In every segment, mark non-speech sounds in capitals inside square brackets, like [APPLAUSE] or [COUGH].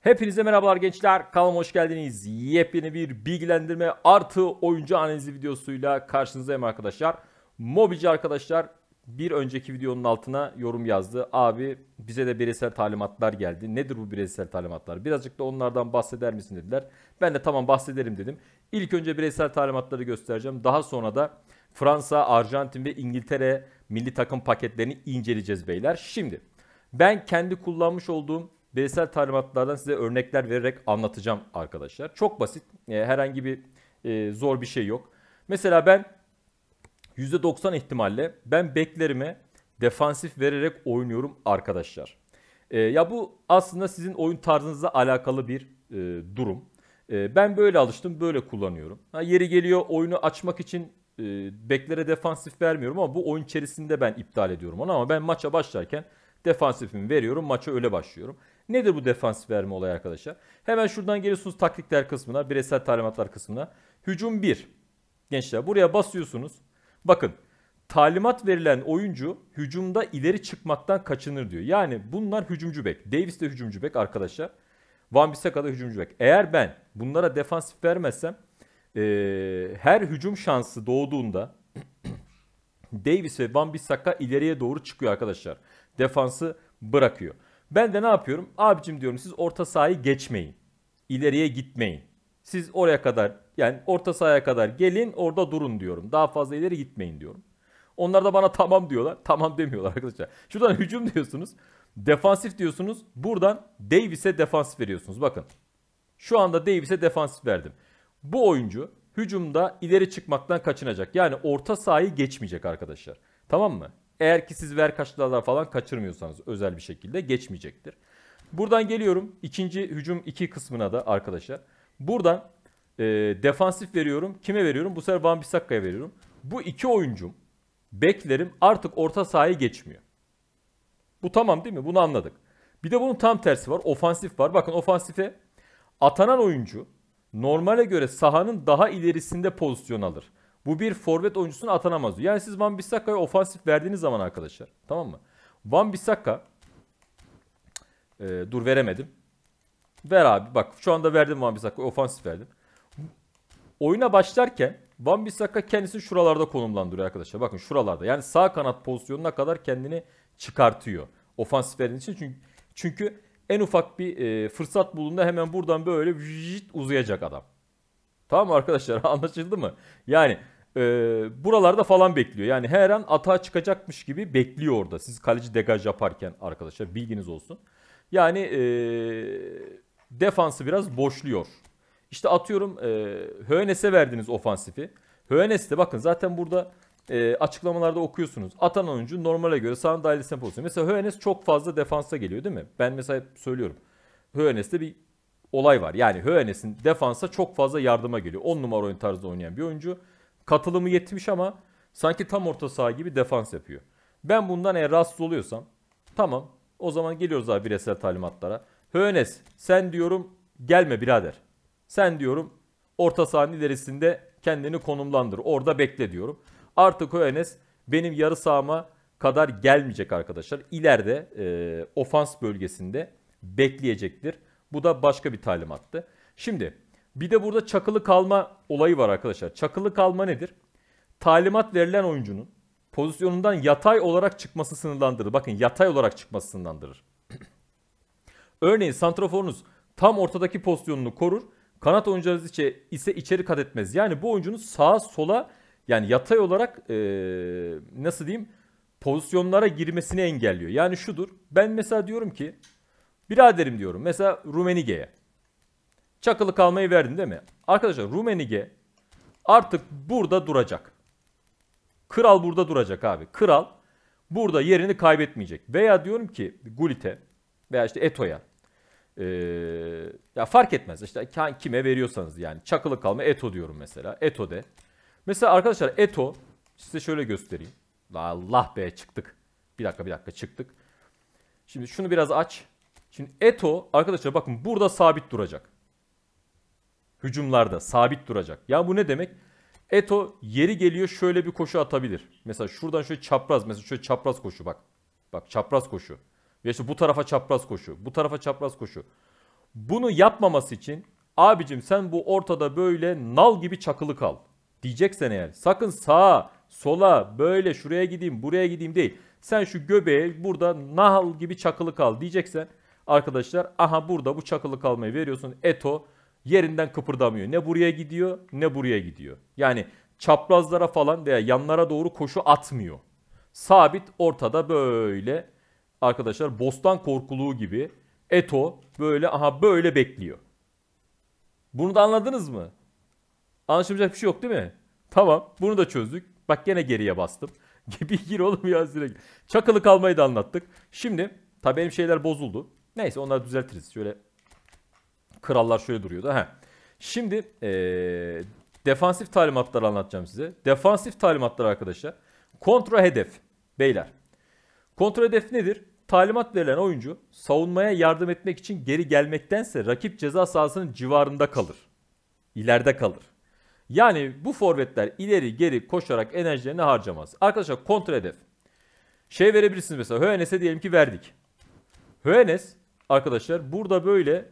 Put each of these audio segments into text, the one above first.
Hepinize merhabalar gençler. Kanalıma hoş geldiniz. Yepyeni bir bilgilendirme artı oyuncu analizi videosuyla karşınızdayım arkadaşlar. Mobici arkadaşlar bir önceki videonun altına yorum yazdı. Abi bize de bireysel talimatlar geldi. Nedir bu bireysel talimatlar? Birazcık da onlardan bahseder misin dediler. Ben de tamam bahsederim dedim. İlk önce bireysel talimatları göstereceğim. Daha sonra da Fransa, Arjantin ve İngiltere milli takım paketlerini inceleyeceğiz beyler. Şimdi ben kendi kullanmış olduğum bireysel talimatlardan size örnekler vererek anlatacağım arkadaşlar. Çok basit. E, herhangi bir e, zor bir şey yok. Mesela ben %90 ihtimalle ben beklerimi defansif vererek oynuyorum arkadaşlar. E, ya bu aslında sizin oyun tarzınızla alakalı bir durum. Ben böyle alıştım, böyle kullanıyorum. Ha, yeri geliyor oyunu açmak için e, beklere defansif vermiyorum ama bu oyun içerisinde ben iptal ediyorum onu ama ben maça başlarken defansifimi veriyorum, maça öyle başlıyorum. Nedir bu defansif verme olayı arkadaşlar? Hemen şuradan geliyorsunuz taktikler kısmına, bireysel talimatlar kısmına. Hücum 1. Gençler buraya basıyorsunuz. Bakın talimat verilen oyuncu hücumda ileri çıkmaktan kaçınır diyor. Yani bunlar hücumcu bek. Davis de hücumcu bek arkadaşlar. Van Bissaka da hücumcu bek. Eğer ben bunlara defansif vermezsem e, her hücum şansı doğduğunda [CLEARS THROAT] Davis ve Van Bissaka ileriye doğru çıkıyor arkadaşlar. Defansı bırakıyor. Ben de ne yapıyorum? Abicim diyorum siz orta sahayı geçmeyin. İleriye gitmeyin. Siz oraya kadar yani orta sahaya kadar gelin orada durun diyorum. Daha fazla ileri gitmeyin diyorum. Onlar da bana [LAUGHS] tamam diyorlar. Tamam demiyorlar arkadaşlar. Şuradan hücum diyorsunuz. Defansif diyorsunuz. Buradan Davis'e defans veriyorsunuz. Bakın. Şu anda Davis'e defansif verdim. Bu oyuncu hücumda ileri çıkmaktan kaçınacak. Yani orta sahayı geçmeyecek arkadaşlar. Tamam mı? Eğer ki siz ver kaçlarlar falan kaçırmıyorsanız özel bir şekilde geçmeyecektir. Buradan geliyorum ikinci hücum 2 iki kısmına da arkadaşlar. Buradan e, defansif veriyorum. Kime veriyorum? Bu sefer Van Bissakka'ya veriyorum. Bu iki oyuncum, beklerim artık orta sahaya geçmiyor. Bu tamam değil mi? Bunu anladık. Bir de bunun tam tersi var. Ofansif var. Bakın ofansife atanan oyuncu normale göre sahanın daha ilerisinde pozisyon alır. Bu bir forvet oyuncusuna atanamaz. Diyor. Yani siz Van Bissaka'ya ofansif verdiğiniz zaman arkadaşlar tamam mı? Van Bissaka e, dur veremedim. Ver abi bak şu anda verdim Van Bissaka'ya ofansif verdim. Oyuna başlarken Van Bissaka kendisini şuralarda konumlandırıyor arkadaşlar. Bakın şuralarda yani sağ kanat pozisyonuna kadar kendini çıkartıyor. Ofansif verdiğiniz için çünkü, çünkü en ufak bir e, fırsat bulunda hemen buradan böyle vjit uzayacak adam. Tamam mı arkadaşlar [LAUGHS] anlaşıldı mı? Yani e, buralarda falan bekliyor. Yani her an atağa çıkacakmış gibi bekliyor orada. Siz kaleci degaj yaparken arkadaşlar bilginiz olsun. Yani e, defansı biraz boşluyor. İşte atıyorum e, Hönes'e verdiniz ofansifi. Hönes de bakın zaten burada e, açıklamalarda okuyorsunuz. Atan oyuncu normale göre sağın dahil istem pozisyonu. Mesela Hönes çok fazla defansa geliyor değil mi? Ben mesela söylüyorum. Hönes'te bir olay var. Yani Hönes'in defansa çok fazla yardıma geliyor. 10 numara oyun tarzı oynayan bir oyuncu. Katılımı yetmiş ama sanki tam orta saha gibi defans yapıyor. Ben bundan eğer rahatsız oluyorsam tamam o zaman geliyoruz abi bireysel talimatlara. Hönes sen diyorum gelme birader. Sen diyorum orta sahanın ilerisinde kendini konumlandır. Orada bekle diyorum. Artık Hönes benim yarı sahama kadar gelmeyecek arkadaşlar. İleride e, ofans bölgesinde bekleyecektir. Bu da başka bir talimattı. Şimdi bir de burada çakılı kalma olayı var arkadaşlar. Çakılı kalma nedir? Talimat verilen oyuncunun pozisyonundan yatay olarak çıkması sınırlandırır. Bakın yatay olarak çıkması sınırlandırır. [CLEARS THROAT] Örneğin santraforunuz tam ortadaki pozisyonunu korur. Kanat oyuncunuz içe, ise içeri kat etmez. Yani bu oyuncunun sağa sola yani yatay olarak ee, nasıl diyeyim pozisyonlara girmesini engelliyor. Yani şudur ben mesela diyorum ki biraderim diyorum mesela Rumenige'ye. Çakılı kalmayı verdin, değil mi? Arkadaşlar Rumenige artık burada duracak. Kral burada duracak abi. Kral burada yerini kaybetmeyecek. Veya diyorum ki Gulit'e veya işte Eto'ya. Ee, ya fark etmez işte kime veriyorsanız yani. Çakılı kalma Eto diyorum mesela. Eto de. Mesela arkadaşlar Eto size şöyle göstereyim. Allah be çıktık. Bir dakika bir dakika çıktık. Şimdi şunu biraz aç. Şimdi Eto arkadaşlar bakın burada sabit duracak hücumlarda sabit duracak. Ya bu ne demek? Eto yeri geliyor şöyle bir koşu atabilir. Mesela şuradan şöyle çapraz mesela şöyle çapraz koşu bak. Bak çapraz koşu. Ve işte bu tarafa çapraz koşu. Bu tarafa çapraz koşu. Bunu yapmaması için abicim sen bu ortada böyle nal gibi çakılı kal. Diyeceksen eğer sakın sağa sola böyle şuraya gideyim buraya gideyim değil. Sen şu göbeğe burada nal gibi çakılı kal diyeceksen arkadaşlar aha burada bu çakılı kalmayı veriyorsun. Eto yerinden kıpırdamıyor. Ne buraya gidiyor ne buraya gidiyor. Yani çaprazlara falan veya yanlara doğru koşu atmıyor. Sabit ortada böyle arkadaşlar bostan korkuluğu gibi Eto böyle aha böyle bekliyor. Bunu da anladınız mı? Anlaşılacak bir şey yok değil mi? Tamam bunu da çözdük. Bak gene geriye bastım. Gibi [LAUGHS] gir oğlum ya sürekli. Çakılı kalmayı da anlattık. Şimdi tabii benim şeyler bozuldu. Neyse onları düzeltiriz. Şöyle krallar şöyle duruyordu. Heh. Şimdi ee, defansif talimatları anlatacağım size. Defansif talimatlar arkadaşlar. Kontra hedef. Beyler. Kontra hedef nedir? Talimat verilen oyuncu savunmaya yardım etmek için geri gelmektense rakip ceza sahasının civarında kalır. İleride kalır. Yani bu forvetler ileri geri koşarak enerjilerini harcamaz. Arkadaşlar kontra hedef. Şey verebilirsiniz mesela Höenes'e diyelim ki verdik. Höenes arkadaşlar burada böyle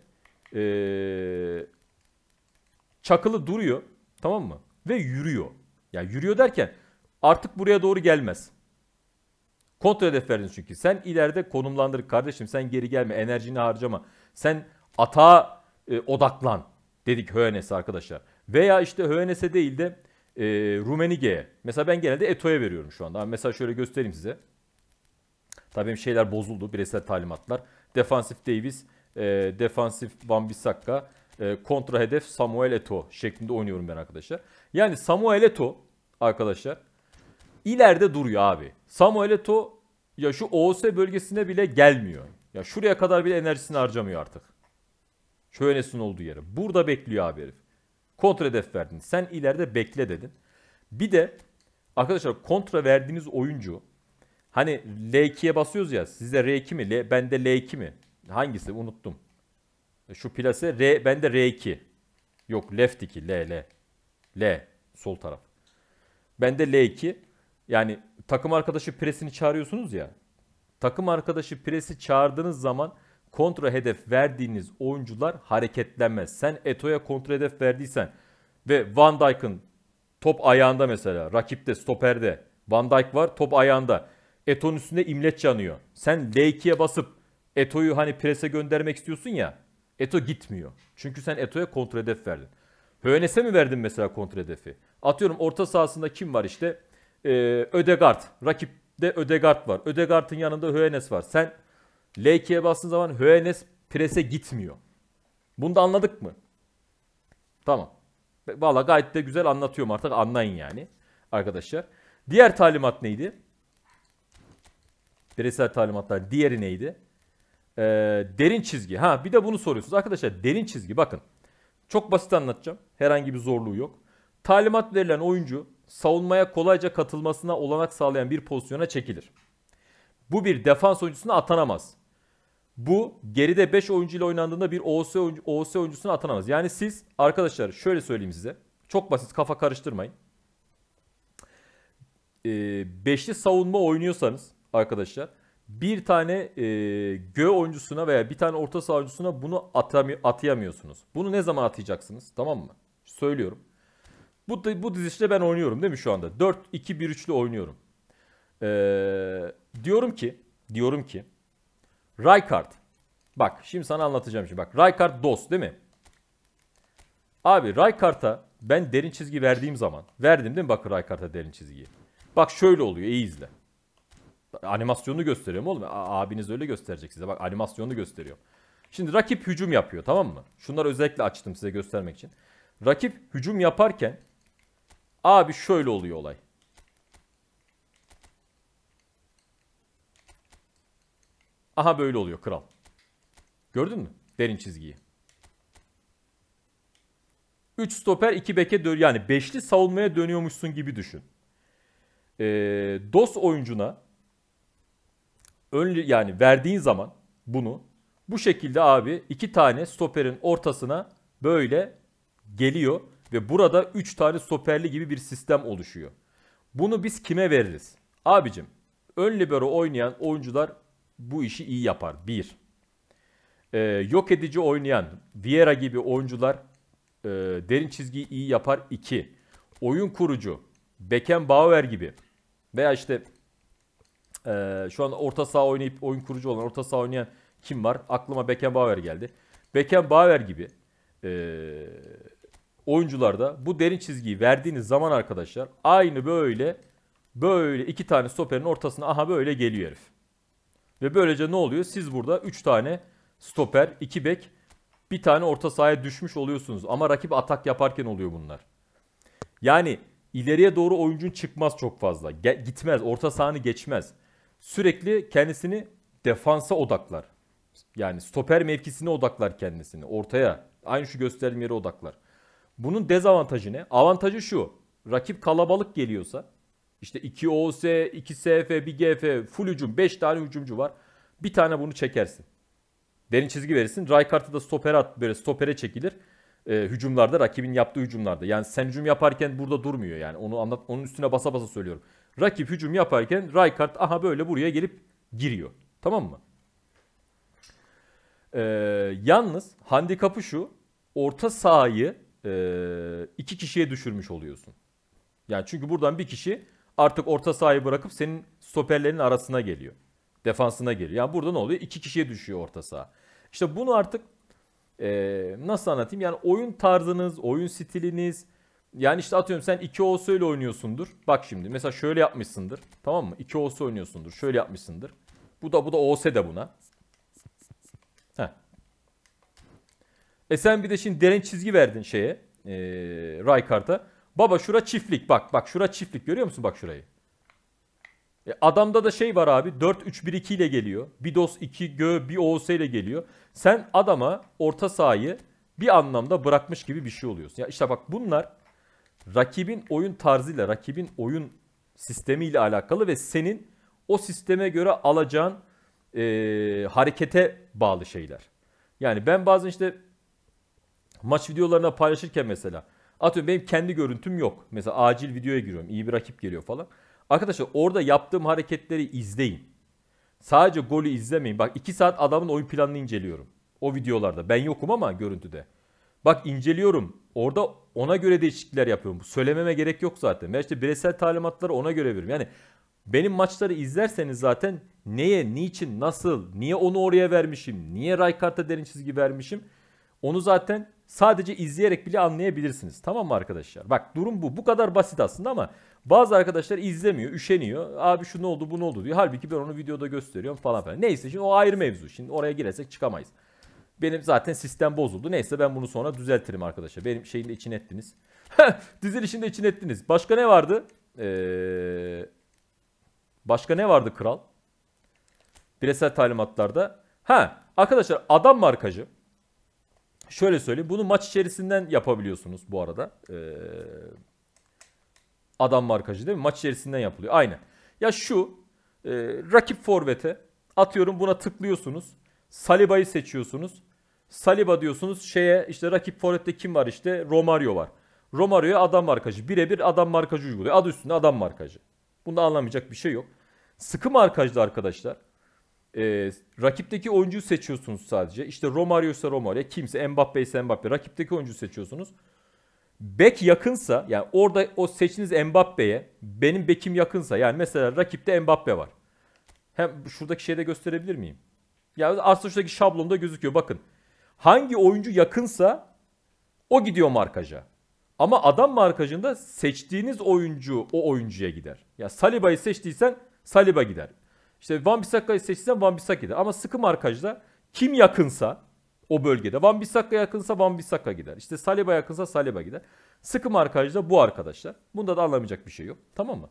ee, çakılı duruyor tamam mı? Ve yürüyor. Ya yani yürüyor derken artık buraya doğru gelmez. Kontrol hedef verdin çünkü. Sen ileride konumlandır kardeşim. Sen geri gelme. Enerjini harcama. Sen atağa e, odaklan dedik Höenes'e arkadaşlar. Veya işte Höenes'e değil de e, Rumenige'ye. Mesela ben genelde Eto'ya veriyorum şu anda. mesela şöyle göstereyim size. Tabii benim şeyler bozuldu. Bireysel talimatlar. Defansif Davis e, defansif Van e, kontra hedef Samuel Eto şeklinde oynuyorum ben arkadaşlar. Yani Samuel Eto arkadaşlar ileride duruyor abi. Samuel Eto ya şu OOS bölgesine bile gelmiyor. Ya şuraya kadar bile enerjisini harcamıyor artık. Şöylesin olduğu yere. Burada bekliyor abi herif. Kontra hedef verdin. Sen ileride bekle dedin. Bir de arkadaşlar kontra verdiğiniz oyuncu hani L2'ye basıyoruz ya. Sizde R2 mi? L, bende L2 mi? Hangisi unuttum. E, şu plase R bende R2. Yok left 2 L L. L sol taraf. Bende L2. Yani takım arkadaşı presini çağırıyorsunuz ya. Takım arkadaşı presi çağırdığınız zaman kontra hedef verdiğiniz oyuncular hareketlenmez. Sen Eto'ya kontra hedef verdiysen ve Van Dijk'ın top ayağında mesela rakipte stoperde Van Dijk var top ayağında. Eto'nun üstünde imleç yanıyor. Sen L2'ye basıp Eto'yu hani prese göndermek istiyorsun ya. Eto gitmiyor. Çünkü sen Eto'ya kontrol hedef verdin. Hönes'e mi verdin mesela kontrol hedefi? Atıyorum orta sahasında kim var işte? Ee, Ödegard. Rakipte Ödegard var. Ödegard'ın yanında Hönes var. Sen L2'ye bastığın zaman Hönes prese gitmiyor. Bunu da anladık mı? Tamam. Valla gayet de güzel anlatıyorum artık anlayın yani arkadaşlar. Diğer talimat neydi? Bireysel talimatlar diğeri neydi? e, derin çizgi. Ha bir de bunu soruyorsunuz. Arkadaşlar derin çizgi bakın. Çok basit anlatacağım. Herhangi bir zorluğu yok. Talimat verilen oyuncu savunmaya kolayca katılmasına olanak sağlayan bir pozisyona çekilir. Bu bir defans oyuncusuna atanamaz. Bu geride 5 oyuncu ile oynandığında bir OS, OS oyuncusuna atanamaz. Yani siz arkadaşlar şöyle söyleyeyim size. Çok basit kafa karıştırmayın. Ee, beşli savunma oynuyorsanız arkadaşlar bir tane e, gö oyuncusuna veya bir tane orta saha oyuncusuna bunu atami- atayamıyorsunuz. Bunu ne zaman atayacaksınız? Tamam mı? Söylüyorum. Bu, bu dizişle ben oynuyorum değil mi şu anda? 4-2-1-3'lü oynuyorum. Ee, diyorum ki, diyorum ki Rijkaard. Bak şimdi sana anlatacağım şimdi. Bak Rijkaard dost değil mi? Abi Rijkaard'a ben derin çizgi verdiğim zaman verdim değil mi? Bak, Rijkaard'a derin çizgiyi. Bak şöyle oluyor iyi izle. Animasyonu gösteriyorum oğlum. A abiniz öyle gösterecek size. Bak animasyonu gösteriyor. Şimdi rakip hücum yapıyor tamam mı? Şunları özellikle açtım size göstermek için. Rakip hücum yaparken abi şöyle oluyor olay. Aha böyle oluyor kral. Gördün mü? Derin çizgiyi. 3 stoper 2 beke dön yani beşli savunmaya dönüyormuşsun gibi düşün. Ee, DOS oyuncuna ön, yani verdiğin zaman bunu bu şekilde abi iki tane stoperin ortasına böyle geliyor ve burada üç tane stoperli gibi bir sistem oluşuyor. Bunu biz kime veririz? Abicim ön libero oynayan oyuncular bu işi iyi yapar. Bir. Ee, yok edici oynayan Vieira gibi oyuncular e, derin çizgiyi iyi yapar. İki. Oyun kurucu Beckenbauer gibi veya işte ee, şu an orta saha oynayıp oyun kurucu olan, orta saha oynayan kim var? Aklıma Beckenbauer geldi. Beckenbauer gibi e, oyuncularda bu derin çizgiyi verdiğiniz zaman arkadaşlar aynı böyle böyle iki tane stoperin ortasına aha böyle geliyor herif. Ve böylece ne oluyor? Siz burada 3 tane stoper, 2 bek, bir tane orta sahaya düşmüş oluyorsunuz. Ama rakip atak yaparken oluyor bunlar. Yani ileriye doğru oyuncun çıkmaz çok fazla. Ge- gitmez, orta sahanı geçmez sürekli kendisini defansa odaklar. Yani stoper mevkisine odaklar kendisini. Ortaya. Aynı şu gösterdiğim yere odaklar. Bunun dezavantajı ne? Avantajı şu. Rakip kalabalık geliyorsa işte 2 OS, 2 SF, 1 GF, full hücum 5 tane hücumcu var. Bir tane bunu çekersin. Derin çizgi verirsin. Rijkaard'ı da stopere at, böyle stopere çekilir. E, hücumlarda, rakibin yaptığı hücumlarda. Yani sen hücum yaparken burada durmuyor yani. Onu anlat, onun üstüne basa basa söylüyorum. Rakip hücum yaparken Rijkaard aha böyle buraya gelip giriyor. Tamam mı? Ee, yalnız handikapı şu. Orta sahayı e, iki kişiye düşürmüş oluyorsun. Yani çünkü buradan bir kişi artık orta sahayı bırakıp senin stoperlerin arasına geliyor. Defansına geliyor. Yani burada ne oluyor? İki kişiye düşüyor orta saha. İşte bunu artık e, nasıl anlatayım? Yani oyun tarzınız, oyun stiliniz, yani işte atıyorum sen 2 olsa ile oynuyorsundur. Bak şimdi mesela şöyle yapmışsındır. Tamam mı? 2 olsa oynuyorsundur. Şöyle yapmışsındır. Bu da bu da olsa de buna. Heh. E sen bir de şimdi derin çizgi verdin şeye. Ee, Raykart'a. Baba şura çiftlik. Bak bak şura çiftlik. Görüyor musun bak şurayı? E, adamda da şey var abi. 4-3-1-2 ile geliyor. Bir dos 2 gö bir OS ile geliyor. Sen adama orta sahayı bir anlamda bırakmış gibi bir şey oluyorsun. Ya işte bak bunlar rakibin oyun tarzıyla, rakibin oyun sistemiyle alakalı ve senin o sisteme göre alacağın e, harekete bağlı şeyler. Yani ben bazen işte maç videolarına paylaşırken mesela atıyorum benim kendi görüntüm yok. Mesela acil videoya giriyorum. iyi bir rakip geliyor falan. Arkadaşlar orada yaptığım hareketleri izleyin. Sadece golü izlemeyin. Bak iki saat adamın oyun planını inceliyorum. O videolarda. Ben yokum ama görüntüde. Bak inceliyorum. Orada ona göre değişiklikler yapıyorum. Söylememe gerek yok zaten. Ve işte bireysel talimatları ona göre veriyorum. Yani benim maçları izlerseniz zaten neye, niçin, nasıl, niye onu oraya vermişim, niye Raykart'a derin çizgi vermişim onu zaten sadece izleyerek bile anlayabilirsiniz. Tamam mı arkadaşlar? Bak durum bu. Bu kadar basit aslında ama bazı arkadaşlar izlemiyor, üşeniyor. Abi şu ne oldu, bu ne oldu diyor. Halbuki ben onu videoda gösteriyorum falan filan. Neyse şimdi o ayrı mevzu. Şimdi oraya girersek çıkamayız. Benim zaten sistem bozuldu. Neyse ben bunu sonra düzeltirim arkadaşlar. Benim şeyin de için ettiniz. [LAUGHS] Dizilişin de için ettiniz. Başka ne vardı? Ee, başka ne vardı kral? Bireysel talimatlarda. Ha arkadaşlar adam markacı. Şöyle söyleyeyim. Bunu maç içerisinden yapabiliyorsunuz bu arada. Ee, adam markacı değil mi? Maç içerisinden yapılıyor. Aynen. Ya şu e, rakip forvete atıyorum buna tıklıyorsunuz. Saliba'yı seçiyorsunuz. Saliba diyorsunuz şeye işte rakip forvette kim var işte Romario var. Romario'ya adam markajı. Birebir adam markajı uyguluyor. Adı üstünde adam markajı. Bunda anlamayacak bir şey yok. Sıkı markajlı arkadaşlar. Ee, rakipteki oyuncuyu seçiyorsunuz sadece. İşte Romario ise Romario. Kimse Mbappe ise Mbappe. Rakipteki oyuncuyu seçiyorsunuz. Bek yakınsa yani orada o seçiniz Mbappe'ye benim bekim yakınsa yani mesela rakipte Mbappe var. Hem şuradaki şeyde gösterebilir miyim? Yani aslında şuradaki şablonda gözüküyor. Bakın hangi oyuncu yakınsa o gidiyor markaja. Ama adam markajında seçtiğiniz oyuncu o oyuncuya gider. Ya Saliba'yı seçtiysen Saliba gider. İşte Van Bissaka'yı seçtiysen Van Bissaka gider. Ama sıkı markajda kim yakınsa o bölgede. Van Bissaka yakınsa Van Bissaka gider. İşte Saliba yakınsa Saliba gider. Sıkı markajda bu arkadaşlar. Bunda da anlamayacak bir şey yok. Tamam mı?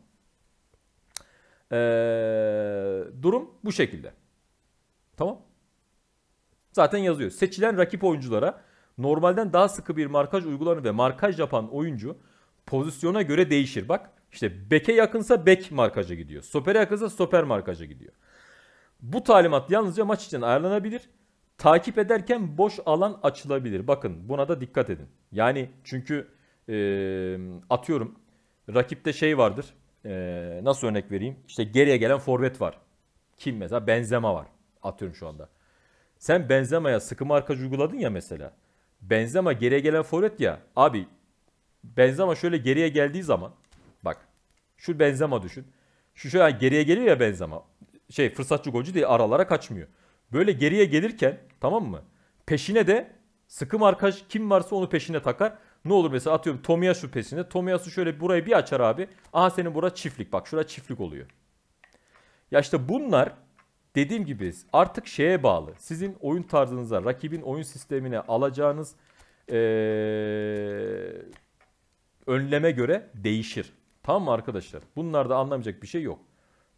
Ee, durum bu şekilde. Tamam. Zaten yazıyor. Seçilen rakip oyunculara normalden daha sıkı bir markaj uygulanır ve markaj yapan oyuncu pozisyona göre değişir. Bak işte beke yakınsa bek markaja gidiyor. Stopere yakınsa stoper markaja gidiyor. Bu talimat yalnızca maç için ayarlanabilir. Takip ederken boş alan açılabilir. Bakın buna da dikkat edin. Yani çünkü e, atıyorum rakipte şey vardır. E, nasıl örnek vereyim? İşte geriye gelen forvet var. Kim mesela? Benzema var atıyorum şu anda. Sen Benzema'ya sıkı markaj uyguladın ya mesela. Benzema geriye gelen forvet ya. Abi Benzema şöyle geriye geldiği zaman bak şu Benzema düşün. Şu şöyle geriye geliyor ya Benzema. Şey fırsatçı golcü değil aralara kaçmıyor. Böyle geriye gelirken tamam mı? Peşine de sıkı markaj kim varsa onu peşine takar. Ne olur mesela atıyorum Tomiyasu peşine. Tomiyasu şöyle burayı bir açar abi. Aha senin bura çiftlik bak şurada çiftlik oluyor. Ya işte bunlar dediğim gibi artık şeye bağlı. Sizin oyun tarzınıza, rakibin oyun sistemine alacağınız ee, önleme göre değişir. Tamam mı arkadaşlar? Bunlarda anlamayacak bir şey yok.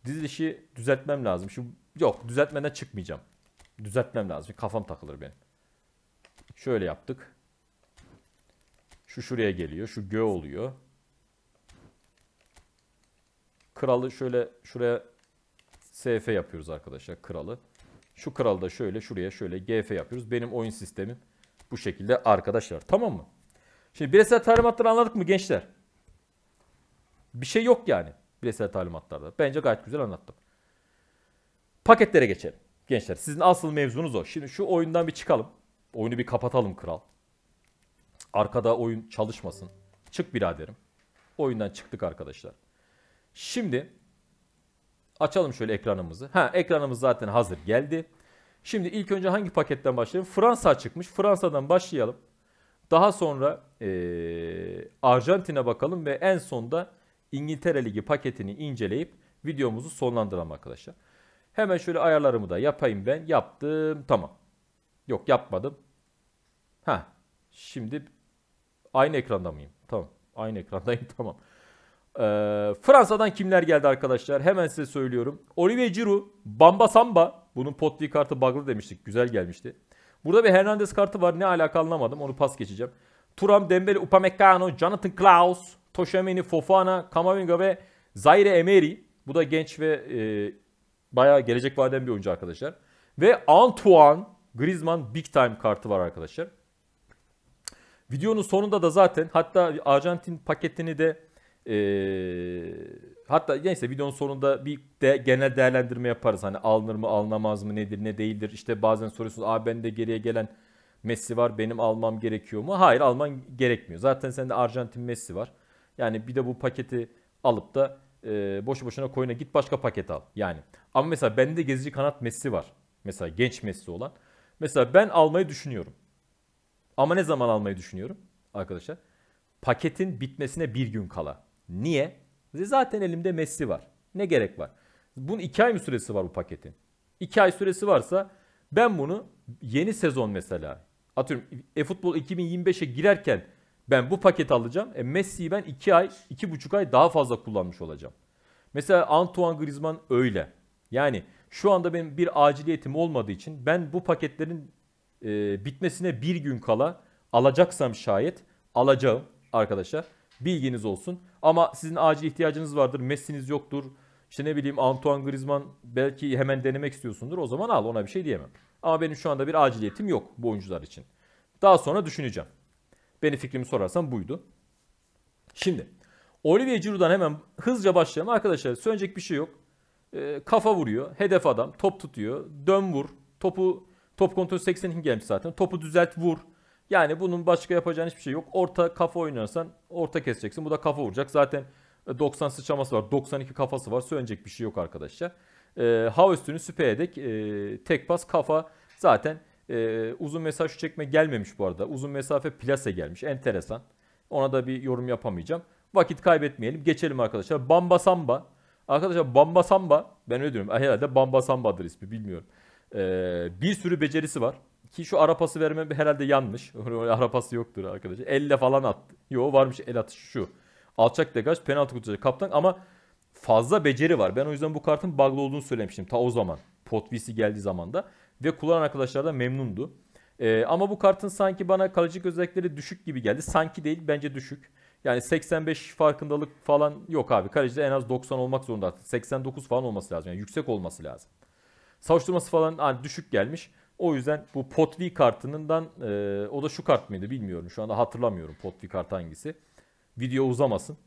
Dizilişi düzeltmem lazım. Şu yok düzeltmeden çıkmayacağım. Düzeltmem lazım. Kafam takılır benim. Şöyle yaptık. Şu şuraya geliyor. Şu gö oluyor. Kralı şöyle şuraya SF yapıyoruz arkadaşlar kralı. Şu kralı da şöyle şuraya şöyle GF yapıyoruz. Benim oyun sistemim bu şekilde arkadaşlar. Tamam mı? Şimdi bireysel talimatları anladık mı gençler? Bir şey yok yani bireysel talimatlarda. Bence gayet güzel anlattım. Paketlere geçelim. Gençler sizin asıl mevzunuz o. Şimdi şu oyundan bir çıkalım. Oyunu bir kapatalım kral. Arkada oyun çalışmasın. Çık biraderim. Oyundan çıktık arkadaşlar. Şimdi Açalım şöyle ekranımızı. Ha ekranımız zaten hazır geldi. Şimdi ilk önce hangi paketten başlayalım? Fransa çıkmış. Fransa'dan başlayalım. Daha sonra e, Arjantin'e bakalım ve en sonda İngiltere Ligi paketini inceleyip videomuzu sonlandıralım arkadaşlar. Hemen şöyle ayarlarımı da yapayım ben. Yaptım. Tamam. Yok yapmadım. Ha. Şimdi aynı ekranda mıyım? Tamam. Aynı ekrandayım. [LAUGHS] Tamam. Ee, Fransa'dan kimler geldi arkadaşlar? Hemen size söylüyorum. Olivier Giroud, Bamba Samba. Bunun potli kartı bug'lı demiştik. Güzel gelmişti. Burada bir Hernandez kartı var. Ne alaka anlamadım. Onu pas geçeceğim. Turam, Dembele, Upamecano, Jonathan Klaus, Toşameni, Fofana, Kamavinga ve Zaire Emery. Bu da genç ve e, bayağı gelecek vaden bir oyuncu arkadaşlar. Ve Antoine Griezmann Big Time kartı var arkadaşlar. Videonun sonunda da zaten hatta Arjantin paketini de ee, hatta neyse videonun sonunda bir de genel değerlendirme yaparız. Hani alınır mı alınamaz mı nedir ne değildir. İşte bazen soruyorsunuz abi bende geriye gelen Messi var benim almam gerekiyor mu? Hayır alman gerekmiyor. Zaten sende Arjantin Messi var. Yani bir de bu paketi alıp da e, boşu boşuna koyuna git başka paket al. Yani ama mesela bende gezici kanat Messi var. Mesela genç Messi olan. Mesela ben almayı düşünüyorum. Ama ne zaman almayı düşünüyorum arkadaşlar? Paketin bitmesine bir gün kala. Niye? Zaten elimde Messi var. Ne gerek var? Bunun 2 ay mı süresi var bu paketin? 2 ay süresi varsa ben bunu yeni sezon mesela atıyorum e-futbol 2025'e girerken ben bu paket alacağım. E Messi'yi ben 2 ay, 2,5 ay daha fazla kullanmış olacağım. Mesela Antoine Griezmann öyle. Yani şu anda benim bir aciliyetim olmadığı için ben bu paketlerin e, bitmesine bir gün kala alacaksam şayet alacağım arkadaşlar. Bilginiz olsun. Ama sizin acil ihtiyacınız vardır. Messi'niz yoktur. İşte ne bileyim Antoine Griezmann belki hemen denemek istiyorsundur. O zaman al ona bir şey diyemem. Ama benim şu anda bir aciliyetim yok bu oyuncular için. Daha sonra düşüneceğim. Beni fikrimi sorarsan buydu. Şimdi Olivier Giroud'dan hemen hızlıca başlayalım. Arkadaşlar söyleyecek bir şey yok. E, kafa vuruyor. Hedef adam. Top tutuyor. Dön vur. Topu top kontrolü 80'in gelmiş zaten. Topu düzelt vur. Yani bunun başka yapacağın hiçbir şey yok. Orta kafa oynarsan orta keseceksin. Bu da kafa vuracak. Zaten 90 e, sıçraması var. 92 kafası var. Söyleyecek bir şey yok arkadaşlar. E, hava üstünü süpe edek. E, tek pas kafa zaten e, uzun mesaj çekme gelmemiş bu arada. Uzun mesafe plase gelmiş. Enteresan. Ona da bir yorum yapamayacağım. Vakit kaybetmeyelim. Geçelim arkadaşlar. Bamba Samba. Arkadaşlar Bamba Samba. Ben öyle diyorum. Herhalde Bamba Samba'dır ismi. Bilmiyorum. E, bir sürü becerisi var. Ki şu arapası verme herhalde yanmış. [LAUGHS] arapası yoktur arkadaşlar. Elle falan attı. Yo varmış el atışı şu. Alçak degaj penaltı kurtaracak kaptan ama fazla beceri var. Ben o yüzden bu kartın bug'lı olduğunu söylemiştim ta o zaman. Potvisi geldiği zamanda Ve kullanan arkadaşlar da memnundu. Ee, ama bu kartın sanki bana kalıcı özellikleri düşük gibi geldi. Sanki değil bence düşük. Yani 85 farkındalık falan yok abi. Kalecide en az 90 olmak zorunda. 89 falan olması lazım. Yani yüksek olması lazım. Savuşturması falan hani düşük gelmiş. O yüzden bu Potvi kartından e, o da şu kart mıydı bilmiyorum. Şu anda hatırlamıyorum Potvi kart hangisi. Video uzamasın.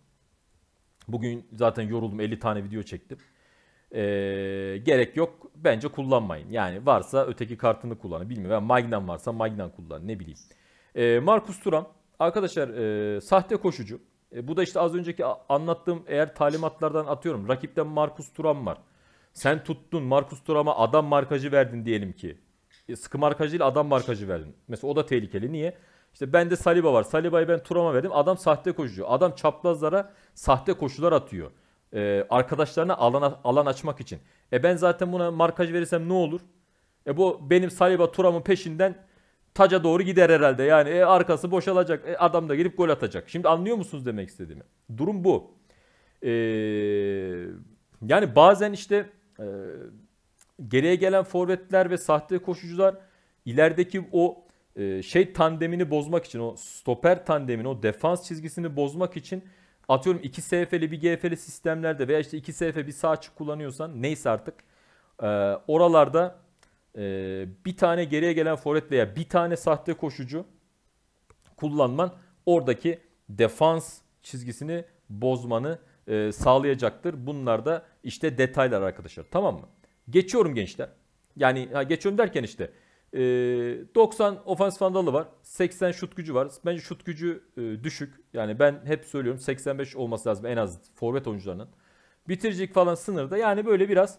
Bugün zaten yoruldum 50 tane video çektim. E, gerek yok. Bence kullanmayın. Yani varsa öteki kartını kullanın. Bilmiyorum. Yani Magnan varsa Magnan kullan. Ne bileyim. E, Markus Turan. Arkadaşlar e, sahte koşucu. E, bu da işte az önceki anlattığım eğer talimatlardan atıyorum. Rakipten Markus Turan var. Sen tuttun Markus Turam'a adam markacı verdin diyelim ki. E, sıkı markaj değil adam markajı verdin. Mesela o da tehlikeli. Niye? İşte bende Saliba var. Saliba'yı ben Turam'a verdim. Adam sahte koşucu. Adam çaplazlara sahte koşular atıyor. Ee, arkadaşlarına alan, alan açmak için. E ben zaten buna markaj verirsem ne olur? E bu benim Saliba Turam'ın peşinden taca doğru gider herhalde. Yani e, arkası boşalacak. E, adam da gelip gol atacak. Şimdi anlıyor musunuz demek istediğimi? Durum bu. Ee, yani bazen işte e, geriye gelen forvetler ve sahte koşucular ilerideki o e, şey tandemini bozmak için o stoper tandemini o defans çizgisini bozmak için atıyorum 2 SF'li bir GF'li sistemlerde veya işte 2 SF bir sağ açık kullanıyorsan neyse artık e, oralarda e, bir tane geriye gelen forvet veya bir tane sahte koşucu kullanman oradaki defans çizgisini bozmanı e, sağlayacaktır. Bunlar da işte detaylar arkadaşlar tamam mı? Geçiyorum gençler. Yani ha, geçiyorum derken işte e, 90 ofans fandalı var. 80 şut gücü var. Bence şut gücü e, düşük. Yani ben hep söylüyorum 85 olması lazım en az forvet oyuncularının. Bitiricilik falan sınırda. Yani böyle biraz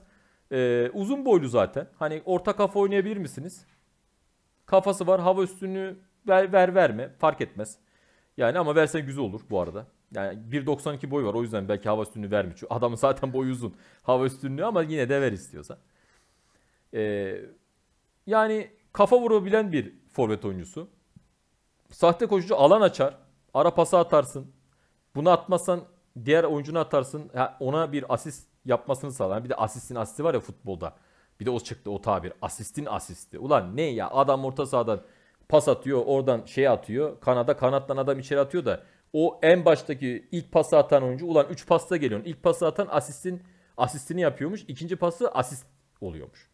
e, uzun boylu zaten. Hani orta kafa oynayabilir misiniz? Kafası var. Hava üstünü ver ver verme. Fark etmez. Yani ama versen güzel olur bu arada. Yani 1.92 boy var o yüzden belki hava üstünlüğü vermiyor. Çünkü adamın zaten boyu uzun. Hava üstünlüğü ama yine de ver istiyorsa. Ee, yani kafa vurabilen bir forvet oyuncusu. Sahte koşucu alan açar. Ara pası atarsın. Bunu atmazsan diğer oyuncunu atarsın. Ona bir asist yapmasını sağlar. Bir de asistin asisti var ya futbolda. Bir de o çıktı o tabir. Asistin asisti. Ulan ne ya adam orta sahadan pas atıyor oradan şey atıyor. Kanada kanattan adam içeri atıyor da o en baştaki ilk pası atan oyuncu ulan 3 pasta geliyor. İlk pası atan asistin asistini yapıyormuş. ikinci pası asist oluyormuş.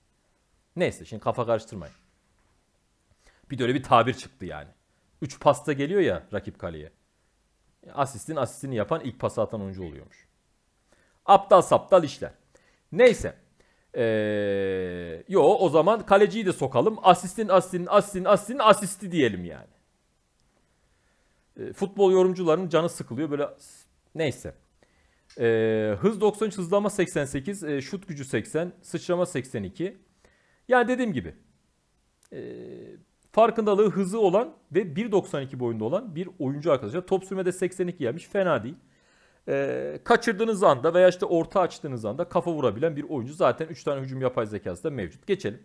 Neyse şimdi kafa karıştırmayın. Bir de öyle bir tabir çıktı yani. 3 pasta geliyor ya rakip kaleye. Asistin asistini yapan ilk pası atan oyuncu oluyormuş. Aptal saptal işler. Neyse. Ee, yo o zaman kaleciyi de sokalım. Asistin asistin asistin asistin asisti diyelim yani. E, futbol yorumcularının canı sıkılıyor. Böyle neyse. E, hız 93, hızlama 88, e, şut gücü 80, sıçrama 82. Yani dediğim gibi e, farkındalığı hızı olan ve 1.92 boyunda olan bir oyuncu arkadaşlar. Top sürmede 82 gelmiş fena değil. E, kaçırdığınız anda veya işte orta açtığınız anda kafa vurabilen bir oyuncu. Zaten 3 tane hücum yapay zekası da mevcut. Geçelim.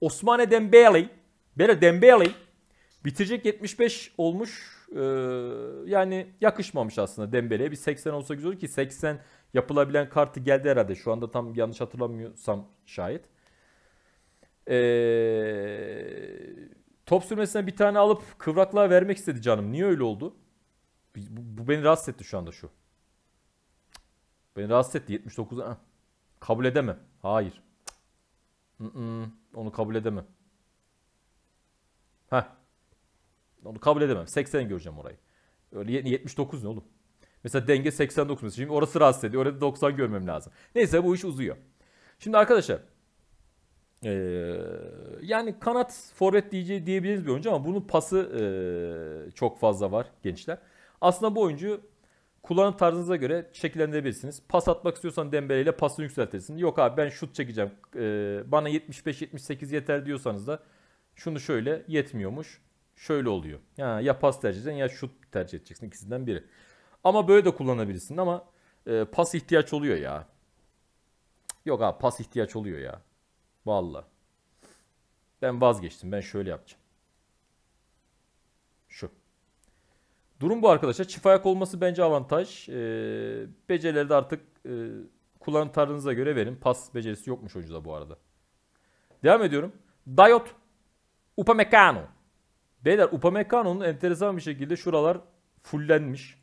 Osmane Dembele. Bele Dembele. Bitecek 75 olmuş e, yani yakışmamış aslında Dembele'ye. Bir 80 olsa güzel olur ki 80 yapılabilen kartı geldi herhalde. Şu anda tam yanlış hatırlamıyorsam şayet. Eee top sürmesine bir tane alıp kıvraklığa vermek istedi canım. Niye öyle oldu? Bu, bu beni rahatsız etti şu anda şu. Beni rahatsız etti. 79 ha. Kabul edemem. Hayır. Mm -mm. Onu kabul edemem. Heh. Onu kabul edemem. 80 göreceğim orayı. Öyle 79 ne oğlum? Mesela denge 89 mesela. Şimdi orası rahatsız ediyor. Orada 90 görmem lazım. Neyse bu iş uzuyor. Şimdi arkadaşlar ee, yani kanat forvet diye, diyebiliriz bir oyuncu ama bunun pası ee, çok fazla var gençler. Aslında bu oyuncu kullanım tarzınıza göre şekillendirebilirsiniz. Pas atmak istiyorsan Dembele ile pasını yükseltirsin. Yok abi ben şut çekeceğim. Ee, bana 75-78 yeter diyorsanız da şunu şöyle yetmiyormuş şöyle oluyor. Ya, ya pas tercih edeceksin ya şut tercih edeceksin ikisinden biri. Ama böyle de kullanabilirsin ama e, pas ihtiyaç oluyor ya. Yok abi pas ihtiyaç oluyor ya. Valla. Ben vazgeçtim. Ben şöyle yapacağım. Şu. Durum bu arkadaşlar. Çift ayak olması bence avantaj. E, becerileri de artık e, kullanım tarzınıza göre verin. Pas becerisi yokmuş oyuncuda bu arada. Devam ediyorum. Dayot Upamecano. Beyler Upamecano'nun enteresan bir şekilde şuralar fullenmiş.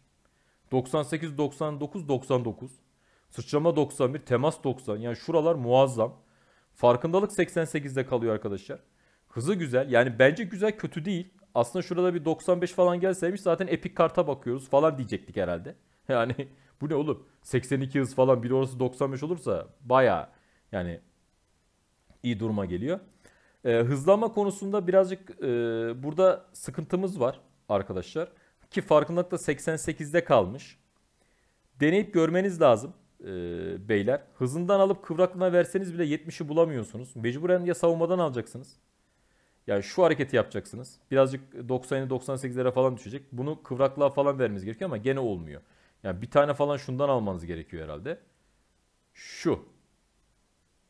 98, 99, 99. Sıçrama 91, temas 90. Yani şuralar muazzam. Farkındalık 88'de kalıyor arkadaşlar. Hızı güzel. Yani bence güzel kötü değil. Aslında şurada bir 95 falan gelseymiş zaten epik karta bakıyoruz falan diyecektik herhalde. [LAUGHS] Yani bu ne oğlum? 82 hız falan bir orası 95 olursa baya yani iyi duruma geliyor. E, hızlanma konusunda birazcık e, burada sıkıntımız var arkadaşlar. Ki farkındalık da 88'de kalmış. Deneyip görmeniz lazım e, beyler. Hızından alıp kıvraklığına verseniz bile 70'i bulamıyorsunuz. Mecburen ya savunmadan alacaksınız. Yani şu hareketi yapacaksınız. Birazcık 90'ı 98'lere falan düşecek. Bunu kıvraklığa falan vermeniz gerekiyor ama gene olmuyor. Yani bir tane falan şundan almanız gerekiyor herhalde. Şu.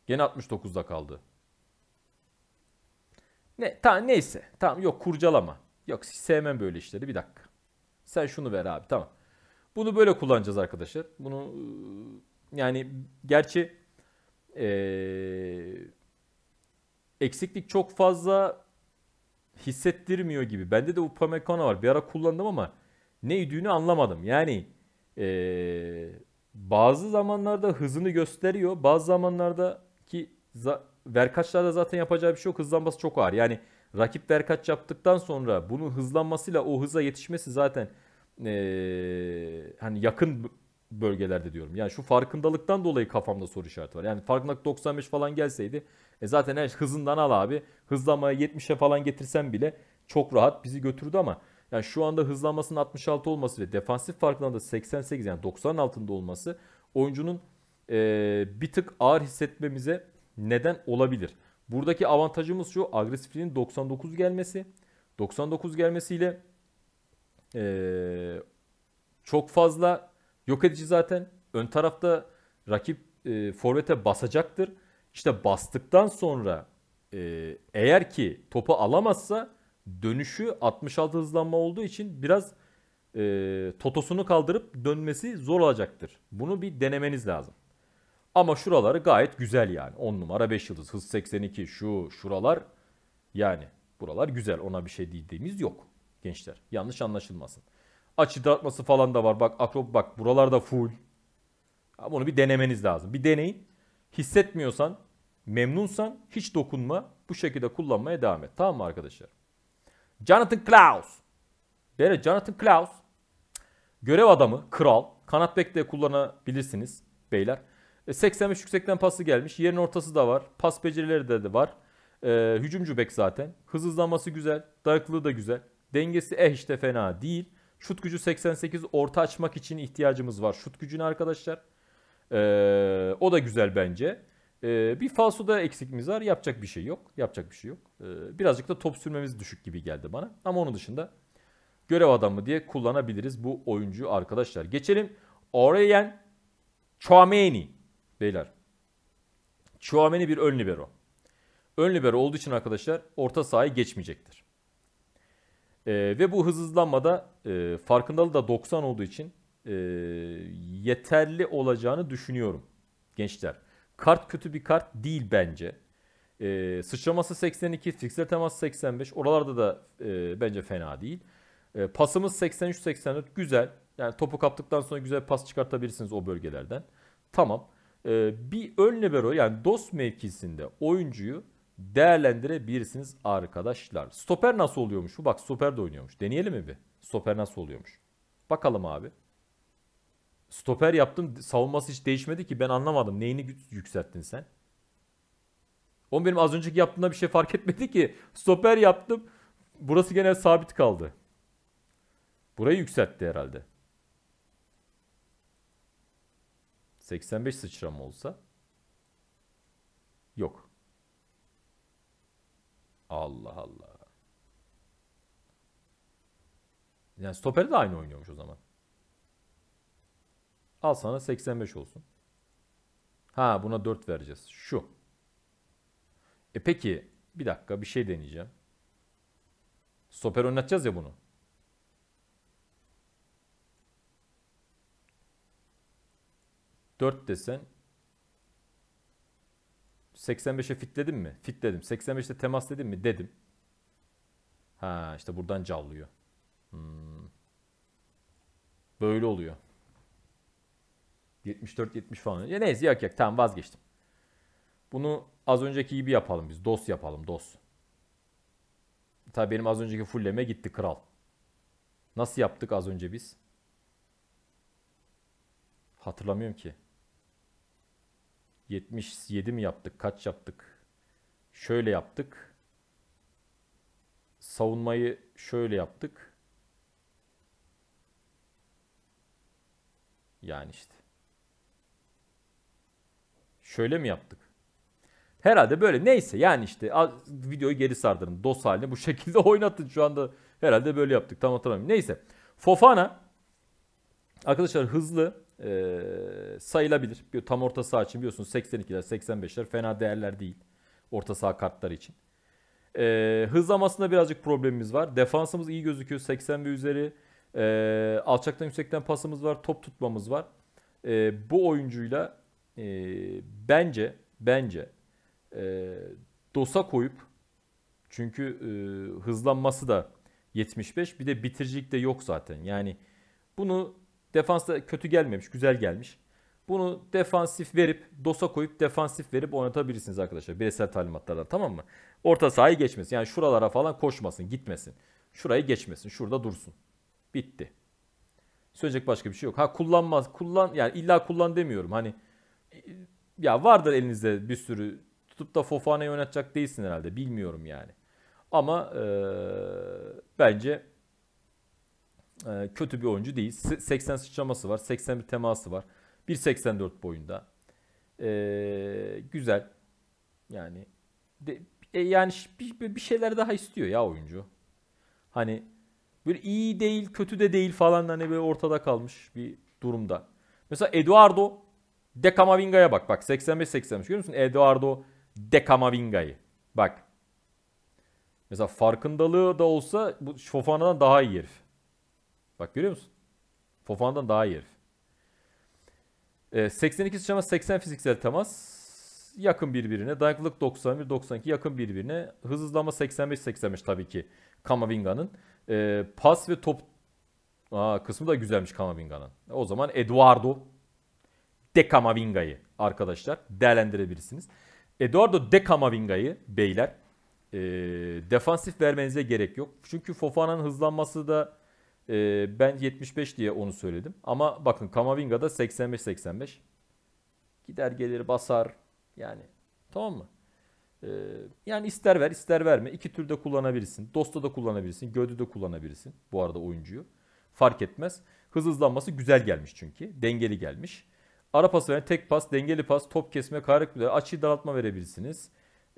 Gene 69'da kaldı. Ne, ta, neyse. Tamam yok kurcalama. Yok sevmem böyle işleri. Bir dakika. Sen şunu ver abi tamam. Bunu böyle kullanacağız arkadaşlar. Bunu yani gerçi ee, eksiklik çok fazla hissettirmiyor gibi. Bende de Upamecano var. Bir ara kullandım ama ne idüğünü anlamadım. Yani ee, bazı zamanlarda hızını gösteriyor. Bazı zamanlarda ki Verkaçlarda zaten yapacağı bir şey yok. Hızlanması çok ağır. Yani rakip verkaç yaptıktan sonra bunun hızlanmasıyla o hıza yetişmesi zaten ee, hani yakın bölgelerde diyorum. Yani şu farkındalıktan dolayı kafamda soru işareti var. Yani farkındalık 95 falan gelseydi e zaten her şey hızından al abi. Hızlanmaya 70'e falan getirsem bile çok rahat bizi götürdü ama yani şu anda hızlanmasının 66 olması ve defansif farkından da 88 yani 90 altında olması oyuncunun e, bir tık ağır hissetmemize neden olabilir. Buradaki avantajımız şu agresifliğin 99 gelmesi. 99 gelmesiyle ee, çok fazla yok edici zaten. Ön tarafta rakip e, forvete basacaktır. İşte bastıktan sonra e, eğer ki topu alamazsa dönüşü 66 hızlanma olduğu için biraz e, totosunu kaldırıp dönmesi zor olacaktır. Bunu bir denemeniz lazım. Ama şuraları gayet güzel yani. 10 numara 5 yıldız. Hız 82 şu şuralar yani buralar güzel. Ona bir şey dediğimiz yok gençler. Yanlış anlaşılmasın. Açı dağıtması falan da var. Bak akrop bak buralarda full. Ama bir denemeniz lazım. Bir deneyin. Hissetmiyorsan, memnunsan hiç dokunma. Bu şekilde kullanmaya devam et. Tamam mı arkadaşlar? Jonathan Klaus. Böyle Jonathan Klaus. Görev adamı, kral. Kanat bekte kullanabilirsiniz beyler. E, 85 yüksekten pası gelmiş. Yerin ortası da var. Pas becerileri de, de var. E, hücumcu bek zaten. Hız hızlanması güzel. Daraklığı da güzel. Dengesi eh işte fena değil. Şut gücü 88 orta açmak için ihtiyacımız var. Şut gücüne arkadaşlar. E, o da güzel bence. E, bir falsoda eksikimiz var. Yapacak bir şey yok. Yapacak bir şey yok. E, birazcık da top sürmemiz düşük gibi geldi bana. Ama onun dışında görev adamı diye kullanabiliriz bu oyuncuyu arkadaşlar. Geçelim Aurelien Chouameni beyler. Chouameni bir ön libero. Ön libero olduğu için arkadaşlar orta sahayı geçmeyecektir. E, ve bu hızlanmada e, farkındalığı da 90 olduğu için e, yeterli olacağını düşünüyorum gençler. Kart kötü bir kart değil bence. E, sıçraması 82, fixer teması 85. Oralarda da e, bence fena değil. E, pasımız 83-84 güzel. Yani topu kaptıktan sonra güzel pas çıkartabilirsiniz o bölgelerden. Tamam. Ee, bir ön libero yani dos mevkisinde oyuncuyu değerlendirebilirsiniz arkadaşlar. Stoper nasıl oluyormuş? Bu bak stoper de oynuyormuş. Deneyelim mi bir? Stoper nasıl oluyormuş? Bakalım abi. Stoper yaptım. Savunması hiç değişmedi ki. Ben anlamadım. Neyini yükselttin sen? Oğlum benim az önceki yaptığımda bir şey fark [LAUGHS] etmedi ki. Stoper yaptım. Burası genel sabit kaldı. Burayı yükseltti herhalde. 85 sıçrama olsa yok. Allah Allah. Yani stoperi de aynı oynuyormuş o zaman. Al sana 85 olsun. Ha buna 4 vereceğiz. Şu. E peki bir dakika bir şey deneyeceğim. Stoper oynatacağız ya bunu. 4 desen 85'e fitledim mi? Fitledim. 85'te temas dedim mi? Dedim. Ha işte buradan callıyor. Hmm. Böyle oluyor. 74-70 falan. Ya neyse yok yok tamam vazgeçtim. Bunu az önceki gibi yapalım biz. DOS yapalım DOS. Tabii benim az önceki fullleme gitti kral. Nasıl yaptık az önce biz? Hatırlamıyorum ki. 77 mi yaptık? Kaç yaptık? Şöyle yaptık. Savunmayı şöyle yaptık. Yani işte. Şöyle mi yaptık? Herhalde böyle neyse yani işte videoyu geri sardırın. DOS haline bu [LAUGHS] şekilde oynatın şu anda. Herhalde böyle yaptık tam hatırlamıyorum. Neyse. Fofana arkadaşlar hızlı e, sayılabilir. Tam orta saha için biliyorsunuz 82'ler 85'ler fena değerler değil. Orta saha kartları için. E, hızlamasında birazcık problemimiz var. Defansımız iyi gözüküyor 80 ve üzeri. E, alçaktan yüksekten pasımız var. Top tutmamız var. E, bu oyuncuyla e, bence bence e, dosa koyup çünkü e, hızlanması da 75 bir de bitiricilik de yok zaten. Yani bunu Defansta kötü gelmemiş, güzel gelmiş. Bunu defansif verip, dosa koyup defansif verip oynatabilirsiniz arkadaşlar. Bireysel talimatlarla tamam mı? Orta sahayı geçmesin. Yani şuralara falan koşmasın, gitmesin. Şurayı geçmesin, şurada dursun. Bitti. Söyleyecek başka bir şey yok. Ha kullanmaz, kullan yani illa kullan demiyorum. Hani e, ya vardır elinizde bir sürü tutup da Fofana'yı oynatacak değilsin herhalde. Bilmiyorum yani. Ama ee, bence ee, kötü bir oyuncu değil. 80 sıçraması var, 81 teması var. 1.84 boyunda. E, güzel. Yani de, e, yani bir, bir şeyler daha istiyor ya oyuncu. Hani böyle iyi değil, kötü de değil falan hani böyle ortada kalmış bir durumda. Mesela Eduardo De Camavinga'ya bak. Bak 85-85 görüyor musun? Eduardo De Camavinga'yı. Bak. Mesela farkındalığı da olsa bu Fofana'dan daha iyi herif. Bak görüyor musun? Fofan'dan daha iyi herif. E, ee, 82 sıçrama 80 fiziksel temas. Yakın birbirine. Dayanıklılık 91-92 yakın birbirine. Hız hızlama 85-85 tabii ki Kamavinga'nın. E, pas ve top Aa, kısmı da güzelmiş Kamavinga'nın. O zaman Eduardo de Kamavinga'yı arkadaşlar değerlendirebilirsiniz. Eduardo de Kamavinga'yı beyler e, defansif vermenize gerek yok. Çünkü Fofana'nın hızlanması da e, ben 75 diye onu söyledim. Ama bakın Kamavinga'da 85-85. Gider gelir basar. Yani tamam mı? E, yani ister ver ister verme. İki türde kullanabilirsin. Dosta da kullanabilirsin. Gödü de kullanabilirsin. Bu arada oyuncuyu. Fark etmez. Hız hızlanması güzel gelmiş çünkü. Dengeli gelmiş. Ara pas veren tek pas, dengeli pas, top kesme, kayrak bile açıyı daraltma verebilirsiniz.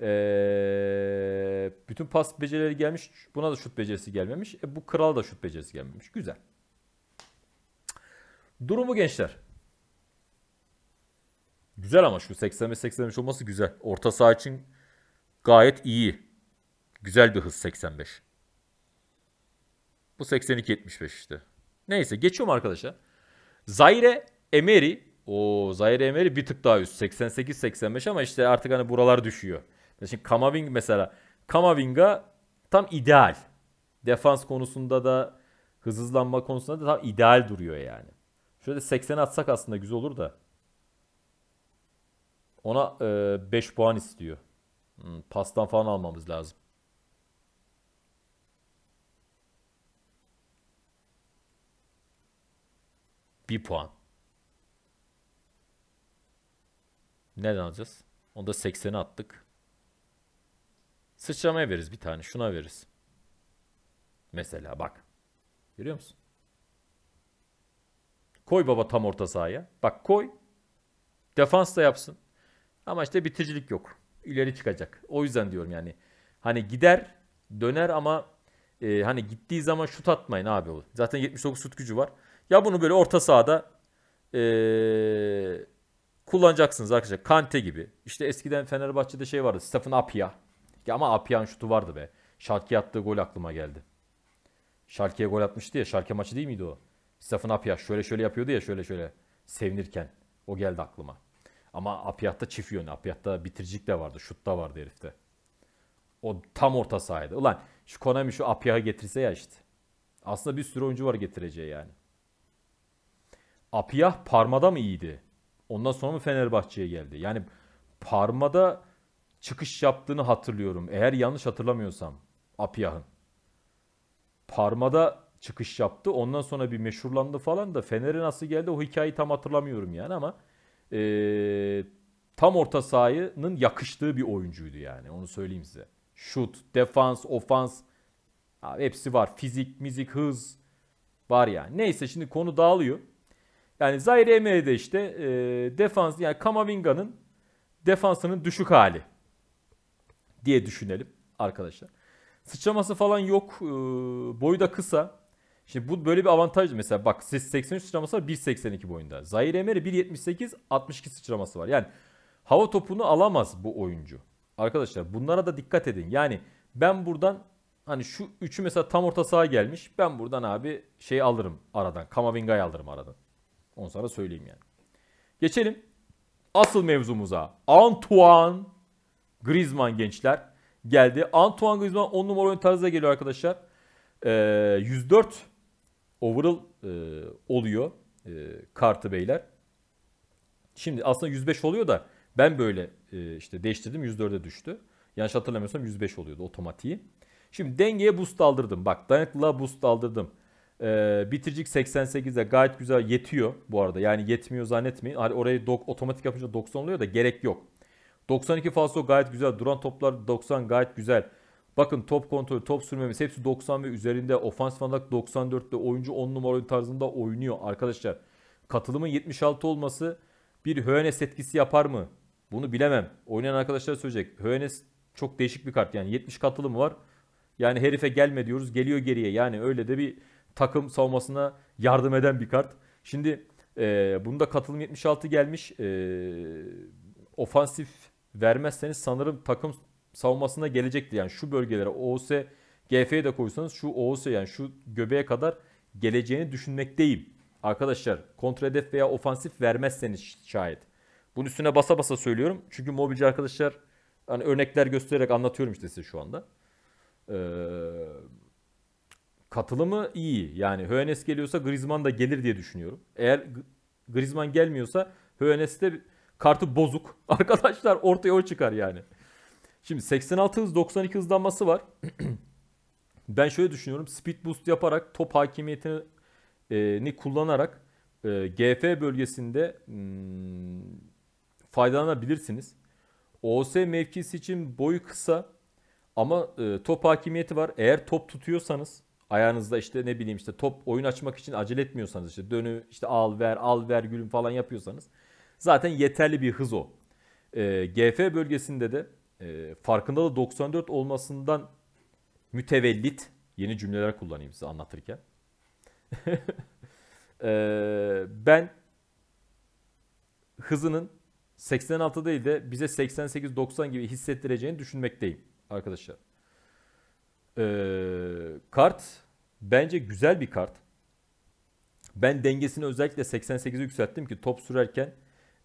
Ee, bütün pas becerileri gelmiş. Buna da şut becerisi gelmemiş. E, bu krala da şut becerisi gelmemiş. Güzel. Durumu gençler. Güzel ama şu 85-85 olması güzel. Orta saha için gayet iyi. Güzel bir hız 85. Bu 82-75 işte. Neyse geçiyorum arkadaşa. Zaire Emery. o Zaire Emery bir tık daha üst. 88-85 ama işte artık hani buralar düşüyor. Şimdi Kamaving mesela. Kamavinga tam ideal. Defans konusunda da hız hızlanma konusunda da tam ideal duruyor yani. Şöyle 80 atsak aslında güzel olur da. Ona e, 5 puan istiyor. Hmm, pastan falan almamız lazım. Bir puan. Neden alacağız? Onda 80'e attık. Sıçramaya veririz bir tane. Şuna veririz. Mesela bak. Görüyor musun? Koy baba tam orta sahaya. Bak koy. Defans da yapsın. Ama işte bitiricilik yok. İleri çıkacak. O yüzden diyorum yani. Hani gider döner ama e, hani gittiği zaman şut atmayın abi o. Zaten 79 şut gücü var. Ya bunu böyle orta sahada e, kullanacaksınız arkadaşlar. Kante gibi. İşte eskiden Fenerbahçe'de şey vardı. Stefan Apia. Ya ama Apian şutu vardı be. Şalke attığı gol aklıma geldi. Şalke'ye gol atmıştı ya. Şalke maçı değil miydi o? Stefan Apia, şöyle şöyle yapıyordu ya şöyle şöyle sevinirken. O geldi aklıma. Ama Apiyah'ta çift yön. Apiyah'ta bitiricik de vardı. Şut da vardı herifte. O tam orta sahaydı. Ulan şu Konami şu Apiyah'ı getirse ya işte. Aslında bir sürü oyuncu var getireceği yani. Apiyah Parma'da mı iyiydi? Ondan sonra mı Fenerbahçe'ye geldi? Yani Parma'da çıkış yaptığını hatırlıyorum. Eğer yanlış hatırlamıyorsam Apiyah'ın. Parmada çıkış yaptı. Ondan sonra bir meşhurlandı falan da Fener'e nasıl geldi o hikayeyi tam hatırlamıyorum yani ama e, tam orta sahayının yakıştığı bir oyuncuydu yani onu söyleyeyim size. Şut, defans, ofans abi hepsi var. Fizik, müzik, hız var yani. Neyse şimdi konu dağılıyor. Yani Zaire Emery'de işte e, defans yani Kamavinga'nın defansının düşük hali diye düşünelim arkadaşlar. Sıçraması falan yok. E, boyu da kısa. Şimdi bu böyle bir avantaj mesela bak 83 sıçraması var 1.82 boyunda. Zaire Emery 1.78 62 sıçraması var. Yani hava topunu alamaz bu oyuncu. Arkadaşlar bunlara da dikkat edin. Yani ben buradan hani şu üçü mesela tam orta saha gelmiş. Ben buradan abi şey alırım aradan. Kamavinga'yı alırım aradan. Onu sana söyleyeyim yani. Geçelim asıl mevzumuza. Antoine Griezmann gençler geldi. Antoine Griezmann 10 numara oyun tarzına geliyor arkadaşlar. E, ee, 104 overall e, oluyor e, kartı beyler. Şimdi aslında 105 oluyor da ben böyle e, işte değiştirdim 104'e düştü. Yanlış hatırlamıyorsam 105 oluyordu otomatiği. Şimdi dengeye boost aldırdım. Bak dayanıklılığa boost aldırdım. Ee, bitiricik 88'de gayet güzel yetiyor bu arada. Yani yetmiyor zannetmeyin. Hani orayı dok otomatik yapınca 90 oluyor da gerek yok. 92 falso gayet güzel. Duran toplar 90 gayet güzel. Bakın top kontrolü, top sürmemiz hepsi 90 ve üzerinde. Ofansif olarak 94'te oyuncu 10 numara oyun tarzında oynuyor arkadaşlar. Katılımın 76 olması bir Hönes etkisi yapar mı? Bunu bilemem. Oynayan arkadaşlar söyleyecek. Hönes çok değişik bir kart yani 70 katılım var. Yani herife gelme diyoruz geliyor geriye. Yani öyle de bir takım savunmasına yardım eden bir kart. Şimdi e, bunda katılım 76 gelmiş. E, ofansif vermezseniz sanırım takım savunmasına gelecekti. Yani şu bölgelere OOS GF'ye de koysanız şu OOS yani şu göbeğe kadar geleceğini düşünmekteyim. Arkadaşlar kontra hedef veya ofansif vermezseniz şayet. Bunun üstüne basa basa söylüyorum. Çünkü mobilci arkadaşlar hani örnekler göstererek anlatıyorum işte size şu anda. Ee, katılımı iyi. Yani Hönes geliyorsa Griezmann da gelir diye düşünüyorum. Eğer Griezmann gelmiyorsa Hönes de Kartı bozuk. [LAUGHS] Arkadaşlar ortaya o çıkar yani. Şimdi 86 hız 92 hızlanması var. [CLEARS THROAT] ben şöyle düşünüyorum. Speed boost yaparak top hakimiyetini e, kullanarak e, GF bölgesinde hmm, faydalanabilirsiniz. OS mevkisi için boyu kısa ama e, top hakimiyeti var. Eğer top tutuyorsanız ayağınızda işte ne bileyim işte top oyun açmak için acele etmiyorsanız işte dönü işte al ver al ver gülüm falan yapıyorsanız Zaten yeterli bir hız o. E, ee, GF bölgesinde de e, farkındalığı 94 olmasından mütevellit yeni cümleler kullanayım size anlatırken. [LAUGHS] e, ben hızının 86 değil de bize 88-90 gibi hissettireceğini düşünmekteyim arkadaşlar. Ee, kart bence güzel bir kart. Ben dengesini özellikle 88'e yükselttim ki top sürerken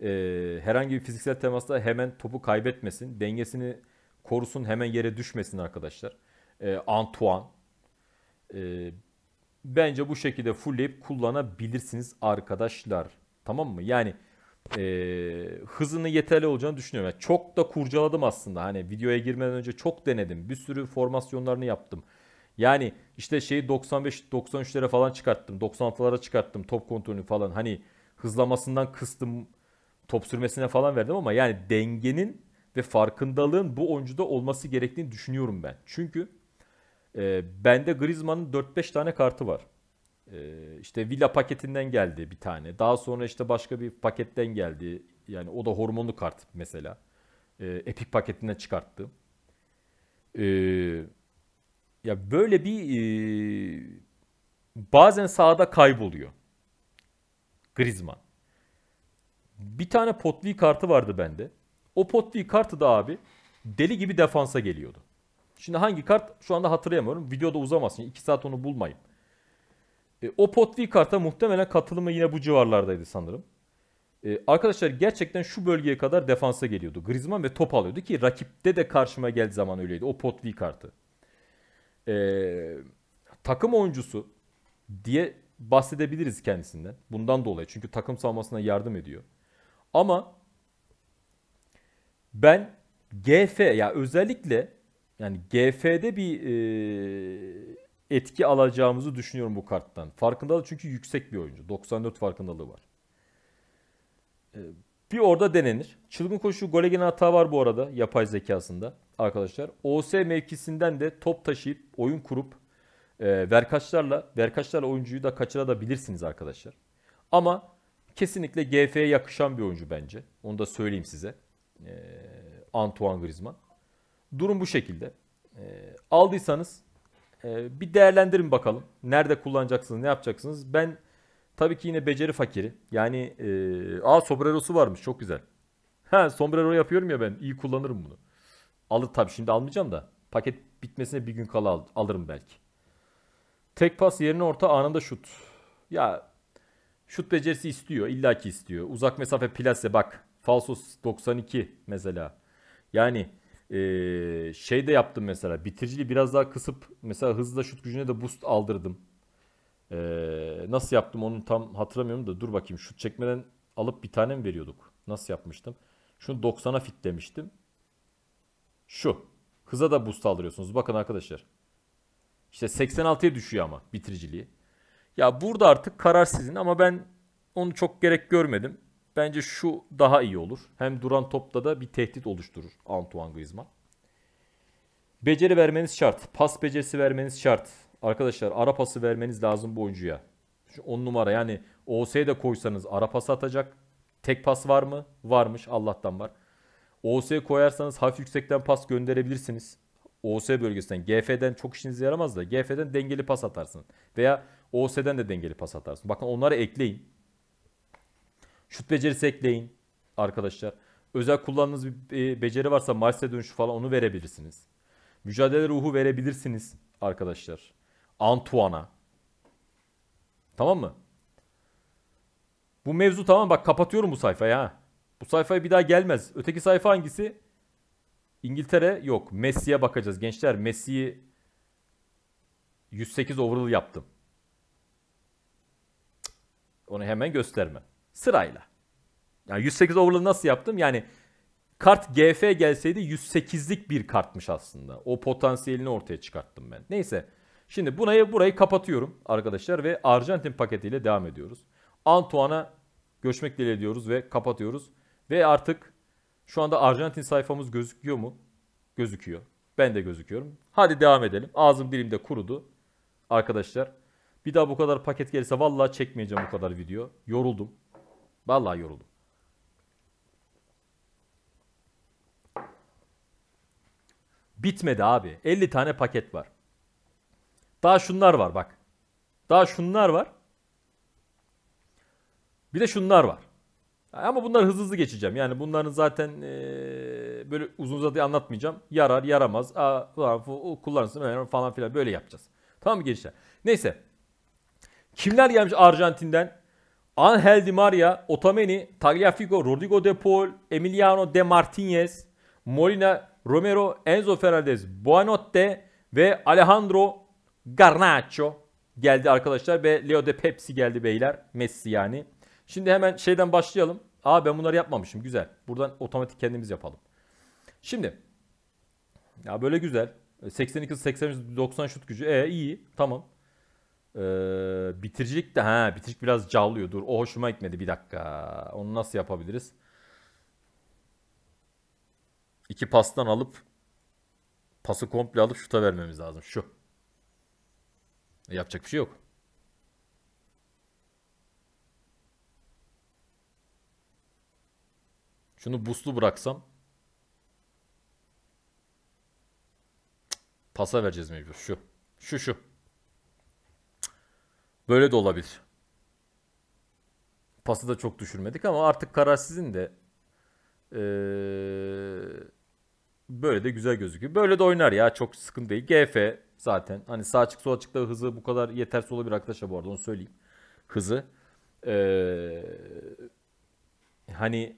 e, herhangi bir fiziksel temasta hemen topu kaybetmesin. Dengesini korusun hemen yere düşmesin arkadaşlar. E, Antoine. E, bence bu şekilde fullleyip kullanabilirsiniz arkadaşlar. Tamam mı? Yani e, hızını yeterli olacağını düşünüyorum. Yani çok da kurcaladım aslında. Hani videoya girmeden önce çok denedim. Bir sürü formasyonlarını yaptım. Yani işte şeyi 95-93'lere falan çıkarttım. 96'lara çıkarttım top kontrolünü falan. Hani hızlamasından kıstım top sürmesine falan verdim ama yani dengenin ve farkındalığın bu oyuncuda olması gerektiğini düşünüyorum ben. Çünkü e, bende Griezmann'ın 4-5 tane kartı var. E, işte Villa paketinden geldi bir tane. Daha sonra işte başka bir paketten geldi. Yani o da hormonlu kart mesela. E, Epic paketinden çıkarttı. E, ya böyle bir e, bazen sahada kayboluyor. Griezmann. Bir tane potvi kartı vardı bende. O potvi kartı da abi deli gibi defansa geliyordu. Şimdi hangi kart şu anda hatırlayamıyorum. Videoda uzamazsın. 2 saat onu bulmayayım. E, o potvi karta muhtemelen katılımı yine bu civarlardaydı sanırım. E, arkadaşlar gerçekten şu bölgeye kadar defansa geliyordu. Griezmann ve top alıyordu ki rakipte de karşıma geldi zaman öyleydi. O potvi kartı. E, takım oyuncusu diye bahsedebiliriz kendisinden. Bundan dolayı çünkü takım savunmasına yardım ediyor. Ama ben GF ya yani özellikle yani GF'de bir e, etki alacağımızı düşünüyorum bu karttan. Farkındalığı çünkü yüksek bir oyuncu. 94 farkındalığı var. E, bir orada denenir. Çılgın koşu gole gelen hata var bu arada yapay zekasında arkadaşlar. OS mevkisinden de top taşıyıp oyun kurup e, verkaçlarla verkaçlarla oyuncuyu da kaçırabilirsiniz arkadaşlar. Ama Kesinlikle GF'ye yakışan bir oyuncu bence. Onu da söyleyeyim size. Ee, Antoine Griezmann. Durum bu şekilde. Ee, aldıysanız e, bir değerlendirin bakalım. Nerede kullanacaksınız, ne yapacaksınız. Ben tabii ki yine beceri fakiri. Yani e, aa sombrerosu varmış çok güzel. Ha sombrero yapıyorum ya ben. iyi kullanırım bunu. Alır tabii şimdi almayacağım da. Paket bitmesine bir gün kala alırım belki. Tek pas yerine orta anında şut. Ya Şut becerisi istiyor. illaki istiyor. Uzak mesafe plase bak. Falsos 92 mesela. Yani ee, şey de yaptım mesela. Bitiriciliği biraz daha kısıp mesela hızla şut gücüne de boost aldırdım. E, nasıl yaptım onu tam hatırlamıyorum da dur bakayım. Şut çekmeden alıp bir tane mi veriyorduk? Nasıl yapmıştım? Şunu 90'a fitlemiştim. Şu. Hıza da boost aldırıyorsunuz. Bakın arkadaşlar. İşte 86'ya düşüyor ama bitiriciliği. Ya burada artık karar sizin ama ben onu çok gerek görmedim. Bence şu daha iyi olur. Hem duran topta da bir tehdit oluşturur Antoine Griezmann. Beceri vermeniz şart. Pas becerisi vermeniz şart. Arkadaşlar ara pası vermeniz lazım bu oyuncuya. 10 numara yani OS'ye de koysanız ara pası atacak. Tek pas var mı? Varmış Allah'tan var. OS'ye koyarsanız hafif yüksekten pas gönderebilirsiniz. OS bölgesinden. GF'den çok işinize yaramaz da GF'den dengeli pas atarsınız. Veya OS'den de dengeli pas atarsın. Bakın onları ekleyin. Şut becerisi ekleyin arkadaşlar. Özel kullandığınız bir e, beceri varsa Mars'e dönüşü falan onu verebilirsiniz. Mücadele ruhu verebilirsiniz arkadaşlar. Antuan'a. Tamam mı? Bu mevzu tamam bak kapatıyorum bu sayfayı ha. Bu sayfaya bir daha gelmez. Öteki sayfa hangisi? İngiltere yok. Messi'ye bakacağız gençler. Messi'yi 108 overall yaptım. Onu hemen göstermem. Sırayla. Yani 108 overlay nasıl yaptım? Yani kart GF gelseydi 108'lik bir kartmış aslında. O potansiyelini ortaya çıkarttım ben. Neyse. Şimdi burayı burayı kapatıyorum arkadaşlar ve Arjantin paketiyle devam ediyoruz. Antoine'a göçmek dile diyoruz ve kapatıyoruz. Ve artık şu anda Arjantin sayfamız gözüküyor mu? Gözüküyor. Ben de gözüküyorum. Hadi devam edelim. Ağzım dilimde kurudu. Arkadaşlar bir daha bu kadar paket gelirse vallahi çekmeyeceğim bu kadar video. Yoruldum. Vallahi yoruldum. Bitmedi abi. 50 tane paket var. Daha şunlar var bak. Daha şunlar var. Bir de şunlar var. Ama bunları hızlı hızlı geçeceğim. Yani bunların zaten ee, böyle uzun uzadıya anlatmayacağım. Yarar, yaramaz, aa, kullanırsın falan filan böyle yapacağız. Tamam mı gençler? Neyse. Kimler gelmiş Arjantin'den? Angel Di Maria, Otamendi, Tagliafico, Rodrigo De Paul, Emiliano De Martinez, Molina, Romero, Enzo Fernandez, Buanotte ve Alejandro Garnacho geldi arkadaşlar ve Leo de Pepsi geldi beyler. Messi yani. Şimdi hemen şeyden başlayalım. Aa ben bunları yapmamışım. Güzel. Buradan otomatik kendimiz yapalım. Şimdi ya böyle güzel. 82 80 90 şut gücü. E iyi. Tamam. Ee, bitiricilik de ha bitiricilik biraz cavlıyor. Dur o hoşuma gitmedi bir dakika. Onu nasıl yapabiliriz? İki pastan alıp pası komple alıp şuta vermemiz lazım. Şu. E, yapacak bir şey yok. Şunu buslu bıraksam. Pasa vereceğiz mecbur. Şu. Şu şu. Böyle de olabilir. Pası da çok düşürmedik ama artık karar sizin de. Ee, böyle de güzel gözüküyor. Böyle de oynar ya çok sıkıntı değil. GF zaten hani sağ açık sol açıkta hızı bu kadar yetersiz olabilir arkadaşlar bu arada onu söyleyeyim. Hızı. Ee, hani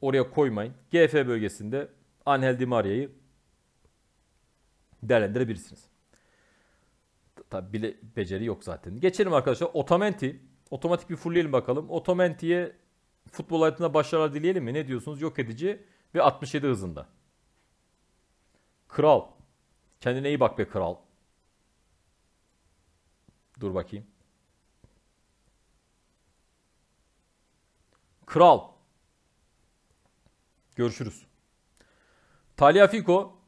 oraya koymayın. GF bölgesinde Angel Di Maria'yı değerlendirebilirsiniz. Tabi bile beceri yok zaten. Geçelim arkadaşlar. Otamenti. Otomatik bir fullleyelim bakalım. Otamenti'ye futbol hayatında başarılar dileyelim mi? Ne diyorsunuz? Yok edici ve 67 hızında. Kral. Kendine iyi bak be kral. Dur bakayım. Kral. Görüşürüz. Taliafico.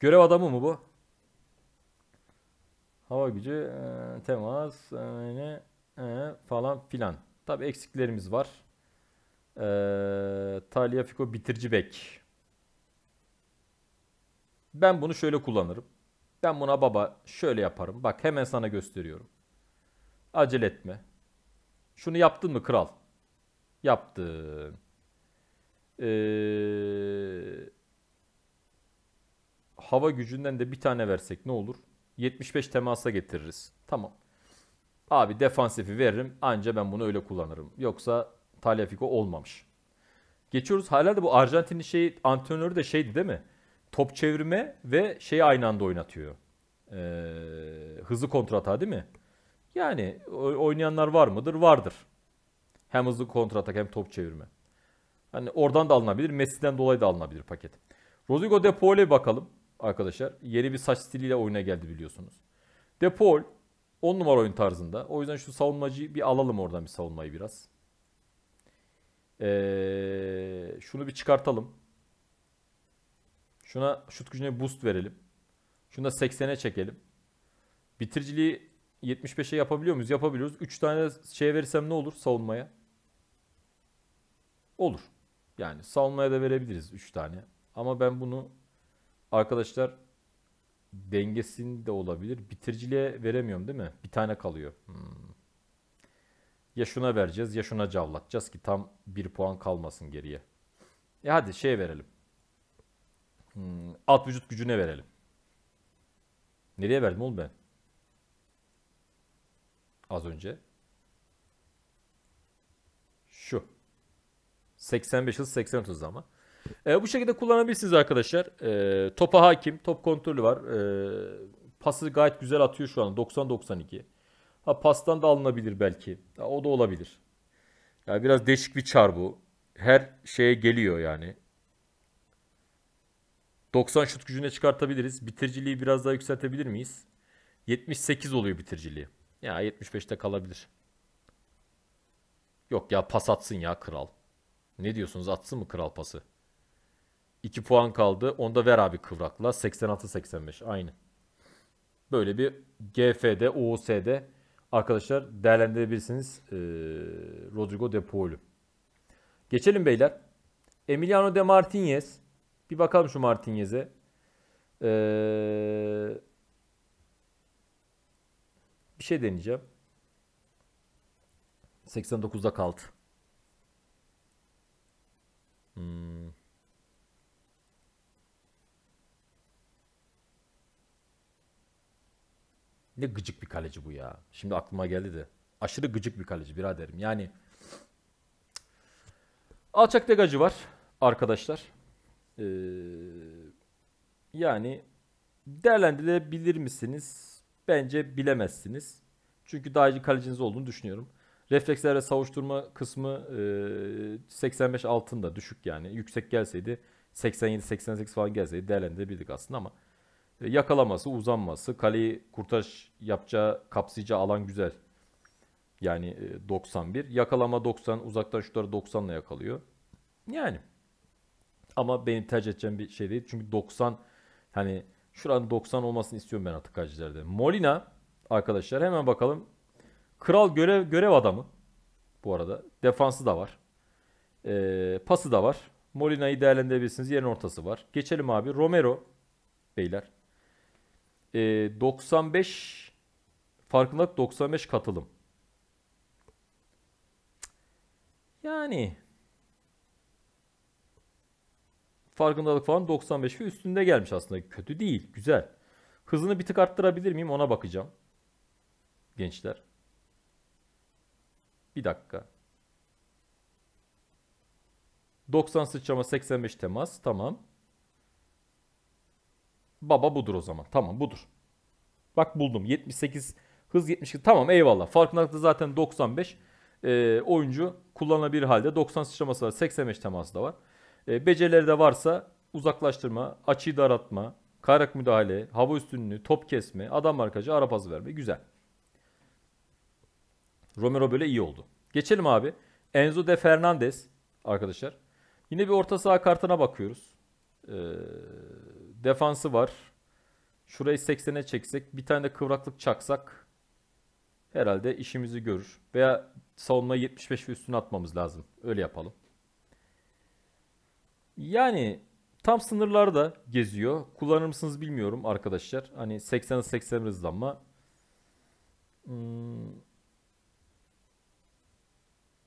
Görev adamı mı bu? Hava gücü, e, temas, e, e, falan filan. Tabi eksiklerimiz var. E, Taliafico bitirici bek. Ben bunu şöyle kullanırım. Ben buna baba şöyle yaparım. Bak hemen sana gösteriyorum. Acele etme. Şunu yaptın mı kral? Yaptın. Ee, hava gücünden de bir tane versek ne olur? 75 temasa getiririz. Tamam. Abi defansifi veririm anca ben bunu öyle kullanırım. Yoksa Taliafico olmamış. Geçiyoruz. Hala da bu Arjantinli şey antrenörü de şeydi değil mi? Top çevirme ve şeyi aynı anda oynatıyor. Ee, hızlı kontrata değil mi? Yani oynayanlar var mıdır? Vardır. Hem hızlı kontratak hem top çevirme. Hani oradan da alınabilir. Messi'den dolayı da alınabilir paket. Rodrigo De Paul'e bakalım arkadaşlar. Yeni bir saç stiliyle oyuna geldi biliyorsunuz. Depol 10 numara oyun tarzında. O yüzden şu savunmacıyı bir alalım oradan bir savunmayı biraz. Ee, şunu bir çıkartalım. Şuna şut gücüne boost verelim. Şunu da 80'e çekelim. Bitiriciliği 75'e yapabiliyor muyuz? Yapabiliyoruz. 3 tane şey verirsem ne olur savunmaya? Olur. Yani savunmaya da verebiliriz 3 tane. Ama ben bunu Arkadaşlar dengesini de olabilir. Bitiriciliğe veremiyorum değil mi? Bir tane kalıyor. Hmm. Ya şuna vereceğiz ya şuna cavlatacağız ki tam bir puan kalmasın geriye. E hadi şey verelim. Hmm, alt vücut gücüne verelim. Nereye verdim oğlum ben? Az önce. Şu. 85 hız 80 hız ama. E, bu şekilde kullanabilirsiniz arkadaşlar. E, topa hakim, top kontrolü var. E, pası gayet güzel atıyor şu an 90-92. Ha pastan da alınabilir belki. Ha, o da olabilir. Ya biraz değişik bir çar bu. Her şeye geliyor yani. 90 şut gücüne çıkartabiliriz. Bitiriciliği biraz daha yükseltebilir miyiz? 78 oluyor bitiriciliği. Ya 75'te kalabilir. Yok ya pas atsın ya kral. Ne diyorsunuz atsın mı kral pası? 2 puan kaldı. Onda ver abi kıvrakla. 86-85 aynı. Böyle bir GF'de, OOS'de arkadaşlar değerlendirebilirsiniz ee, Rodrigo De Paulu. Geçelim beyler. Emiliano De Martinez. Bir bakalım şu Martinez'e. Ee, bir şey deneyeceğim. 89'da kaldı. Hmm. Ne gıcık bir kaleci bu ya. Şimdi aklıma geldi de. Aşırı gıcık bir kaleci biraderim. Yani alçak degacı var arkadaşlar. Ee, yani değerlendirebilir misiniz? Bence bilemezsiniz. Çünkü daha iyi kaleciniz olduğunu düşünüyorum. Refleksler ve savuşturma kısmı e, 85 altında düşük yani. Yüksek gelseydi 87-88 falan gelseydi değerlendirebilirdik aslında ama e, yakalaması, uzanması, kaleyi kurtarış yapacağı, kapsayacağı alan güzel. Yani 91. E, Yakalama 90, uzaktan şutları 90 ile yakalıyor. Yani. Ama beni tercih edeceğim bir şey değil. Çünkü 90 hani şuranın 90 olmasını istiyorum ben artık kalecilerde. Molina arkadaşlar hemen bakalım. Kral görev görev adamı bu arada. Defansı da var. Ee, pası da var. Molina'yı değerlendirebilirsiniz. Yerin ortası var. Geçelim abi. Romero beyler e, 95 farkındalık 95 katılım. Yani farkındalık falan 95 ve üstünde gelmiş aslında. Kötü değil, güzel. Hızını bir tık arttırabilir miyim ona bakacağım. Gençler. Bir dakika. 90 sıçrama 85 temas tamam. Baba budur o zaman. Tamam budur. Bak buldum. 78 hız 72. Tamam eyvallah. Farkındalıkta zaten 95. E, oyuncu kullanılabilir halde. 90 sıçraması var. 85 teması da var. E, becerileri de varsa uzaklaştırma, açıyı daraltma, kayrak müdahale, hava üstünlüğü, top kesme, adam markacı, ara pası verme. Güzel. Romero böyle iyi oldu. Geçelim abi. Enzo de Fernandez arkadaşlar. Yine bir orta saha kartına bakıyoruz. Ee, Defansı var. Şurayı 80'e çeksek bir tane de kıvraklık çaksak herhalde işimizi görür. Veya savunmayı 75 ve üstüne atmamız lazım. Öyle yapalım. Yani tam sınırlarda geziyor. Kullanır mısınız bilmiyorum arkadaşlar. Hani 80 80 hızlanma. Hmm.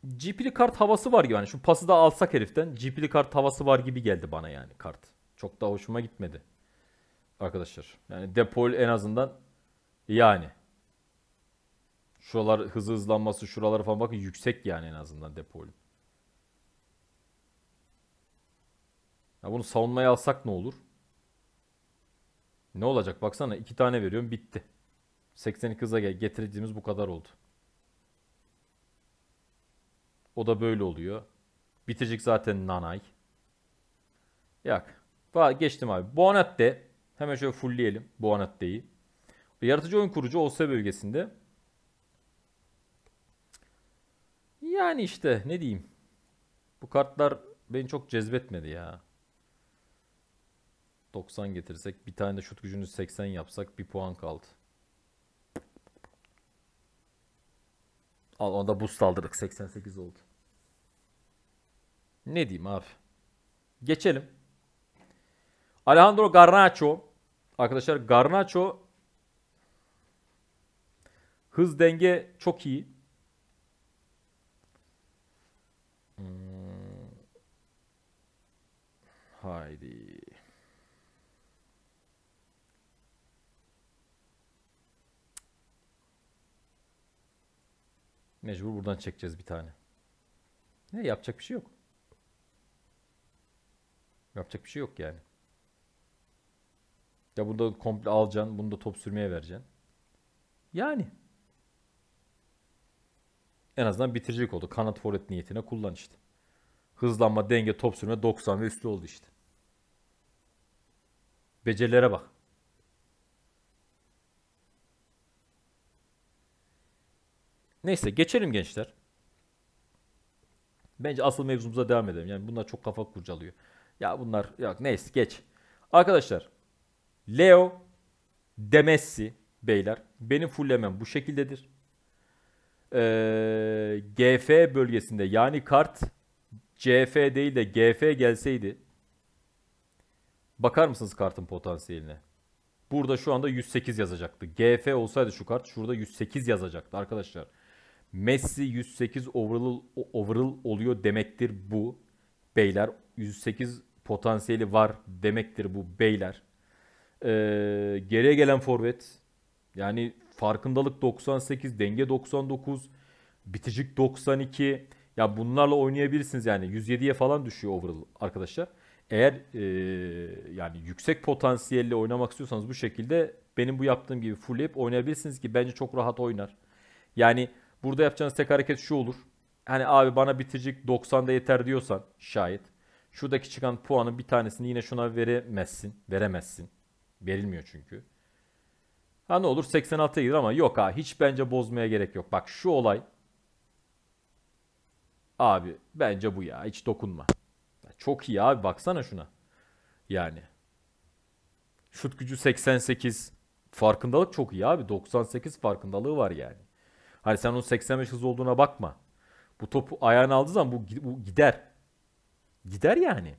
GP'li kart havası var yani. Şu pası da alsak heriften. GP'li kart havası var gibi geldi bana yani kart. Çok da hoşuma gitmedi arkadaşlar. Yani Depol en azından yani. Şuralar hızlı hızlanması şuraları falan bakın yüksek yani en azından depol. Ya bunu savunmaya alsak ne olur? Ne olacak baksana iki tane veriyorum bitti. 82 hıza getirdiğimiz bu kadar oldu. O da böyle oluyor. Bitecek zaten nanay. Yak. Geçtim abi. Boğanatte. Hemen şöyle fullleyelim Boğanatte'yi. Yaratıcı oyun kurucu olsa bölgesinde. Yani işte ne diyeyim. Bu kartlar beni çok cezbetmedi ya. 90 getirsek bir tane de şut gücünü 80 yapsak bir puan kaldı. Al onda boost aldırdık 88 oldu. Ne diyeyim abi. Geçelim. Alejandro Garnacho. Arkadaşlar Garnacho hız denge çok iyi. Hmm. Haydi. Mecbur buradan çekeceğiz bir tane. Ne yapacak bir şey yok. Yapacak bir şey yok yani. Ya burada komple alacaksın. Bunu da top sürmeye vereceksin. Yani. En azından bitirecek oldu. Kanat forvet niyetine kullan işte. Hızlanma, denge, top sürme 90 ve üstü oldu işte. Becerilere bak. Neyse geçelim gençler. Bence asıl mevzumuza devam edelim. Yani bunlar çok kafa kurcalıyor. Ya bunlar yok neyse geç. Arkadaşlar Leo Demessi beyler. Benim fullemem bu şekildedir. Ee, GF bölgesinde yani kart CF değil de GF gelseydi bakar mısınız kartın potansiyeline? Burada şu anda 108 yazacaktı. GF olsaydı şu kart şurada 108 yazacaktı arkadaşlar. Messi 108 overall, overall oluyor demektir bu beyler. 108 potansiyeli var demektir bu beyler e, geriye gelen forvet yani farkındalık 98, denge 99, bitişik 92. Ya bunlarla oynayabilirsiniz yani 107'ye falan düşüyor overall arkadaşlar. Eğer e, yani yüksek potansiyelle oynamak istiyorsanız bu şekilde benim bu yaptığım gibi full yap oynayabilirsiniz ki bence çok rahat oynar. Yani burada yapacağınız tek hareket şu olur. Hani abi bana bitecek 90'da yeter diyorsan şayet. Şuradaki çıkan puanın bir tanesini yine şuna veremezsin. Veremezsin. Verilmiyor çünkü. Ha ne olur 86'ya gider ama yok ha hiç bence bozmaya gerek yok. Bak şu olay abi bence bu ya hiç dokunma. Çok iyi abi baksana şuna. Yani şut gücü 88 farkındalık çok iyi abi 98 farkındalığı var yani. Hani sen onun 85 hız olduğuna bakma. Bu topu ayağına aldığı zaman bu, bu gider. Gider yani.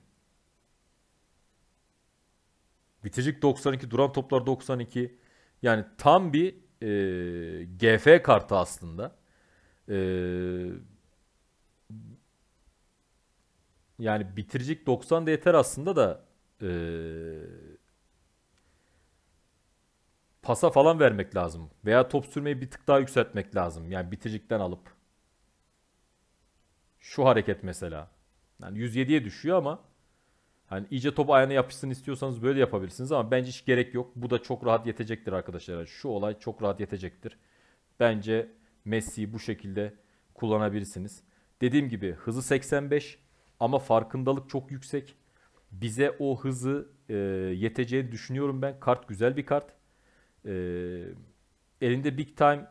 Bitecik 92, duran toplar 92. Yani tam bir e, GF kartı aslında. E, yani bitiricik 90 da yeter aslında da e, pasa falan vermek lazım. Veya top sürmeyi bir tık daha yükseltmek lazım. Yani bitiricikten alıp. Şu hareket mesela. Yani 107'ye düşüyor ama Hani iyice top ayağına yapışsın istiyorsanız böyle yapabilirsiniz ama bence hiç gerek yok. Bu da çok rahat yetecektir arkadaşlar. Şu olay çok rahat yetecektir. Bence Messi'yi bu şekilde kullanabilirsiniz. Dediğim gibi hızı 85 ama farkındalık çok yüksek. Bize o hızı e, yeteceğini düşünüyorum ben. Kart güzel bir kart. E, elinde big time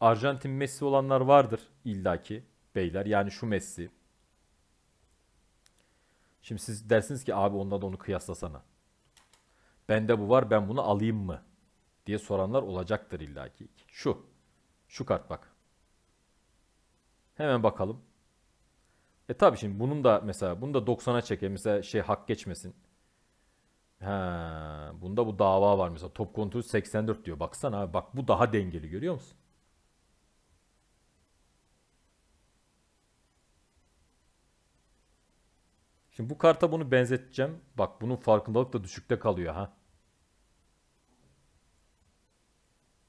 Arjantin Messi olanlar vardır illaki beyler. Yani şu Messi, Şimdi siz dersiniz ki abi onda da onu kıyaslasana. Bende bu var ben bunu alayım mı? Diye soranlar olacaktır illaki. Şu. Şu kart bak. Hemen bakalım. E tabi şimdi bunun da mesela bunu da 90'a çeker. Mesela şey hak geçmesin. He, bunda bu dava var mesela. Top kontrolü 84 diyor. Baksana abi bak bu daha dengeli görüyor musun? Şimdi bu karta bunu benzeteceğim. Bak bunun farkındalık da düşükte kalıyor ha.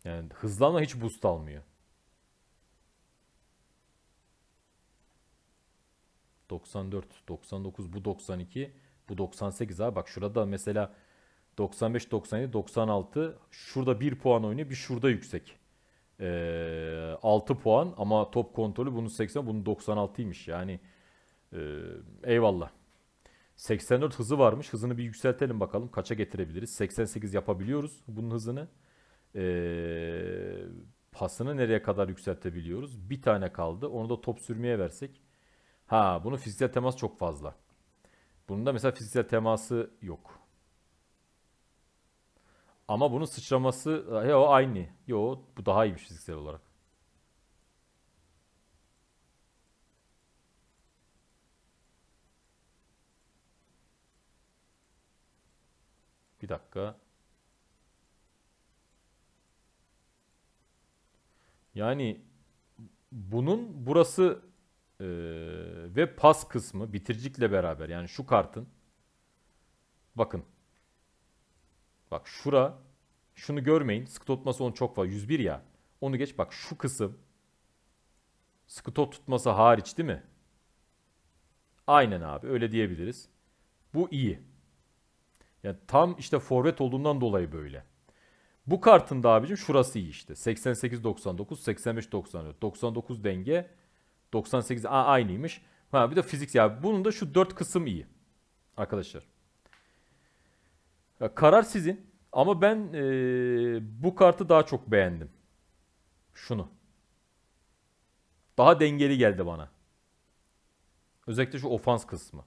Yani hızlanma hiç boost almıyor. 94, 99, bu 92, bu 98 abi. Bak şurada mesela 95, 97, 96. Şurada 1 puan oynuyor, bir şurada yüksek. Ee, 6 puan ama top kontrolü bunun 80, bunun 96'ymış. Yani e, eyvallah. 84 hızı varmış. Hızını bir yükseltelim bakalım. Kaça getirebiliriz? 88 yapabiliyoruz bunun hızını. Ee, pasını nereye kadar yükseltebiliyoruz? Bir tane kaldı. Onu da top sürmeye versek. Ha bunun fiziksel temas çok fazla. Bunun da mesela fiziksel teması yok. Ama bunun sıçraması he, o aynı. Yo bu daha iyiymiş fiziksel olarak. Bir dakika. Yani bunun burası e, ve pas kısmı bitircikle beraber yani şu kartın bakın bak şura şunu görmeyin sıkı tutması onu çok var 101 ya onu geç bak şu kısım sıkı top tutması hariç değil mi? Aynen abi öyle diyebiliriz. Bu iyi. Yani tam işte forvet olduğundan dolayı böyle. Bu kartın da abicim şurası iyi işte. 88-99, 85-94, 99 denge, 98 a aynıymış. Ha bir de fizik ya bunun da şu dört kısım iyi. Arkadaşlar. Ya, karar sizin ama ben ee, bu kartı daha çok beğendim. Şunu. Daha dengeli geldi bana. Özellikle şu ofans kısmı.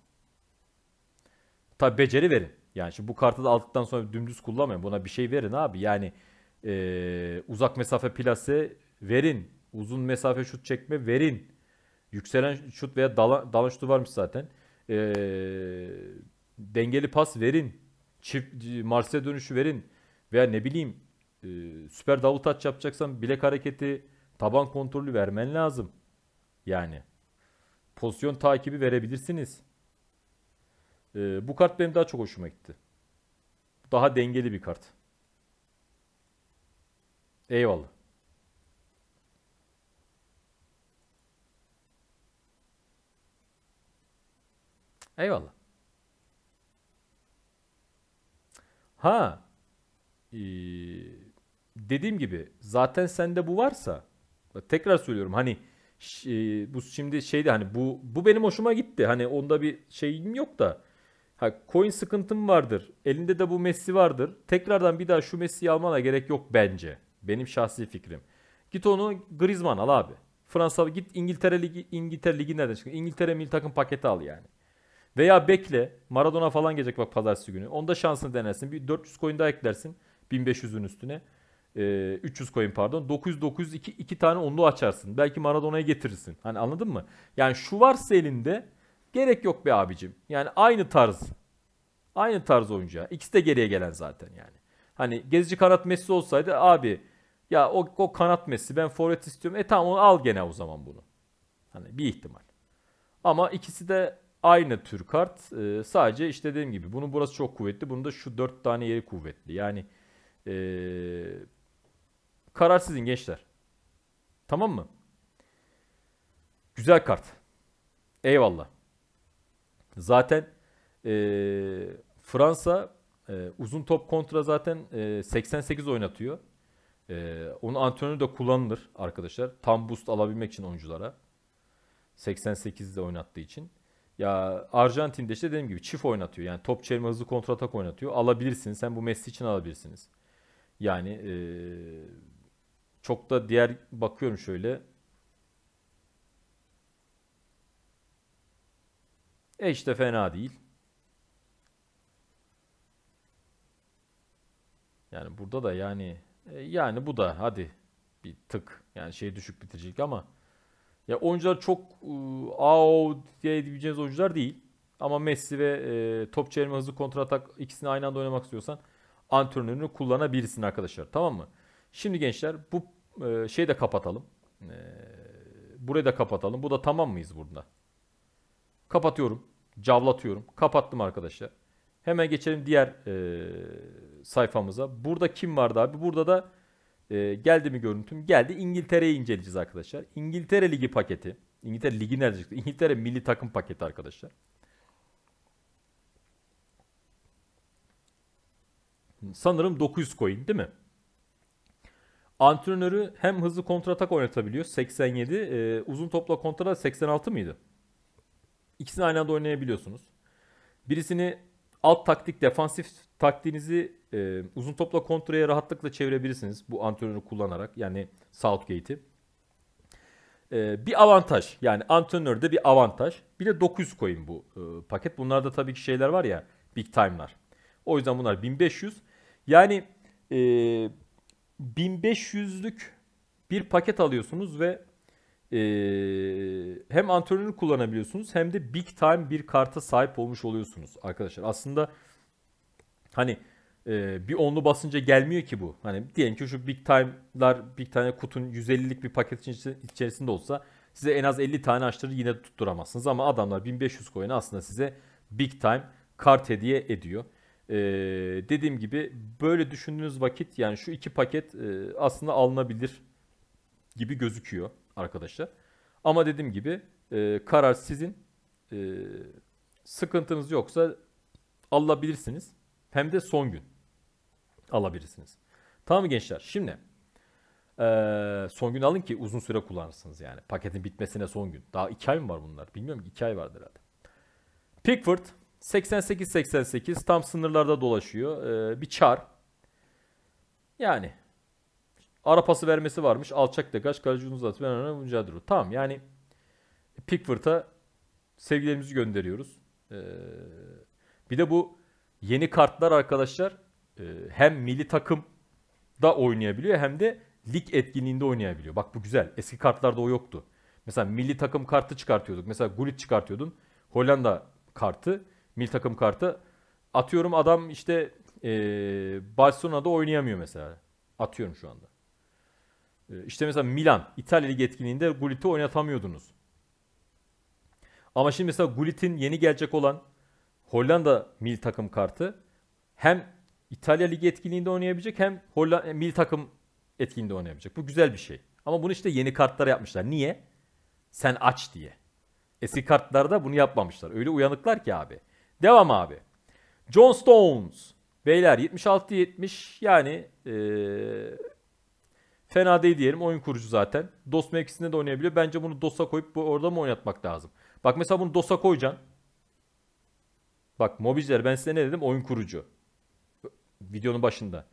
Tabi beceri verin. Yani şimdi bu kartı da aldıktan sonra dümdüz kullanmayın. Buna bir şey verin abi. Yani e, uzak mesafe plase verin. Uzun mesafe şut çekme verin. Yükselen şut veya dala, dalan şutu varmış zaten. E, dengeli pas verin. Çift Marsya dönüşü verin. Veya ne bileyim e, süper davul taç yapacaksan bilek hareketi, taban kontrolü vermen lazım. Yani pozisyon takibi verebilirsiniz. Ee, bu kart benim daha çok hoşuma gitti. Daha dengeli bir kart. Eyvallah. Eyvallah. Ha. Ee, dediğim gibi zaten sende bu varsa tekrar söylüyorum hani e, bu şimdi şeydi hani bu bu benim hoşuma gitti. Hani onda bir şeyim yok da Ha, coin sıkıntım vardır. Elinde de bu Messi vardır. Tekrardan bir daha şu Messi'yi almana gerek yok bence. Benim şahsi fikrim. Git onu Griezmann al abi. Fransa git İngiltere Ligi İngiltere Ligi nereden çıkıyor? İngiltere milli takım paketi al yani. Veya bekle. Maradona falan gelecek bak pazartesi günü. Onda şansını denersin. Bir 400 coin daha eklersin. 1500'ün üstüne. Ee, 300 coin pardon. 900 900 2, 2 tane onlu açarsın. Belki Maradona'ya getirirsin. Hani anladın mı? Yani şu varsa elinde Gerek yok be abicim. Yani aynı tarz. Aynı tarz oyuncağı. İkisi de geriye gelen zaten yani. Hani gezici kanat Messi olsaydı abi ya o, o kanat Messi ben forvet istiyorum. E tamam onu al gene o zaman bunu. Hani bir ihtimal. Ama ikisi de aynı tür kart. Ee, sadece işte dediğim gibi bunun burası çok kuvvetli. Bunun da şu dört tane yeri kuvvetli. Yani ee, karar sizin gençler. Tamam mı? Güzel kart. Eyvallah. Zaten e, Fransa e, uzun top kontra zaten e, 88 oynatıyor. E, onu antrenör de kullanılır arkadaşlar. Tam boost alabilmek için oyunculara. 88'de oynattığı için. Ya Arjantin'de işte dediğim gibi çift oynatıyor. Yani top çevirme hızlı kontratak oynatıyor. Alabilirsiniz. Sen bu Messi için alabilirsiniz. Yani e, çok da diğer bakıyorum şöyle E işte fena değil. Yani burada da yani e, yani bu da hadi bir tık yani şey düşük bitirecek ama ya oyuncular çok ıı, e, ao diye edebileceğiniz oyuncular değil. Ama Messi ve e, top çevirme hızlı kontratak ikisini aynı anda oynamak istiyorsan antrenörünü kullanabilirsin arkadaşlar. Tamam mı? Şimdi gençler bu e, şeyi de kapatalım. E, burayı da kapatalım. Bu da tamam mıyız burada? Kapatıyorum. Cavlatıyorum. Kapattım arkadaşlar. Hemen geçelim diğer e, sayfamıza. Burada kim vardı abi? Burada da e, geldi mi görüntüm? Geldi. İngiltere'yi inceleyeceğiz arkadaşlar. İngiltere Ligi paketi. İngiltere Ligi nerede çıktı? İngiltere Milli Takım paketi arkadaşlar. Sanırım 900 coin değil mi? Antrenörü hem hızlı kontratak oynatabiliyor 87, e, uzun topla kontra 86 mıydı? İkisini aynı anda oynayabiliyorsunuz. Birisini alt taktik, defansif taktiğinizi e, uzun topla kontraya rahatlıkla çevirebilirsiniz. Bu antrenörü kullanarak yani Southgate'i. E, bir avantaj yani antrenörde bir avantaj. Bir de 900 coin bu e, paket. Bunlarda tabii ki şeyler var ya big time'lar. O yüzden bunlar 1500. Yani e, 1500'lük bir paket alıyorsunuz ve e, hem antrenörü kullanabiliyorsunuz hem de big time bir karta sahip olmuş oluyorsunuz arkadaşlar. Aslında hani e, bir onlu basınca gelmiyor ki bu. Hani diyelim ki şu big time'lar bir tane kutun 150'lik bir paket içerisinde olsa size en az 50 tane açtırır yine tutturamazsınız. Ama adamlar 1500 coin'e aslında size big time kart hediye ediyor. Ee, dediğim gibi böyle düşündüğünüz vakit yani şu iki paket e, aslında alınabilir gibi gözüküyor arkadaşlar. Ama dediğim gibi e, karar sizin. E, sıkıntınız yoksa alabilirsiniz. Hem de son gün alabilirsiniz. Tamam mı gençler? Şimdi e, son gün alın ki uzun süre kullanırsınız yani. Paketin bitmesine son gün. Daha 2 ay mı var bunlar? Bilmiyorum ki 2 ay vardır herhalde. Pickford 88-88 tam sınırlarda dolaşıyor. E, bir çar. Yani Ara pası vermesi varmış. Alçak degaj, kaleci uzat. Ben Mücadro. Tamam yani Pickford'a sevgilerimizi gönderiyoruz. Ee, bir de bu yeni kartlar arkadaşlar e, hem milli takım da oynayabiliyor hem de lig etkinliğinde oynayabiliyor. Bak bu güzel. Eski kartlarda o yoktu. Mesela milli takım kartı çıkartıyorduk. Mesela Gullit çıkartıyordun. Hollanda kartı, milli takım kartı. Atıyorum adam işte e, Barcelona'da oynayamıyor mesela. Atıyorum şu anda. Ee, işte mesela Milan, İtalya Ligi etkinliğinde Gullit'i oynatamıyordunuz. Ama şimdi mesela Gullit'in yeni gelecek olan Hollanda mil takım kartı hem İtalya Ligi etkinliğinde oynayabilecek hem Hollanda e, mil takım etkinliğinde oynayabilecek. Bu güzel bir şey. Ama bunu işte yeni kartlara yapmışlar. Niye? Sen aç diye. Eski kartlarda bunu yapmamışlar. Öyle uyanıklar ki abi. Devam abi. John Stones. Beyler 76-70 yani ee, Fena değil diyelim oyun kurucu zaten. DOS mevkisinde de oynayabiliyor. Bence bunu DOS'a koyup orada mı oynatmak lazım? Bak mesela bunu DOS'a koyacaksın. Bak mobiciler ben size ne dedim? Oyun kurucu. Videonun başında.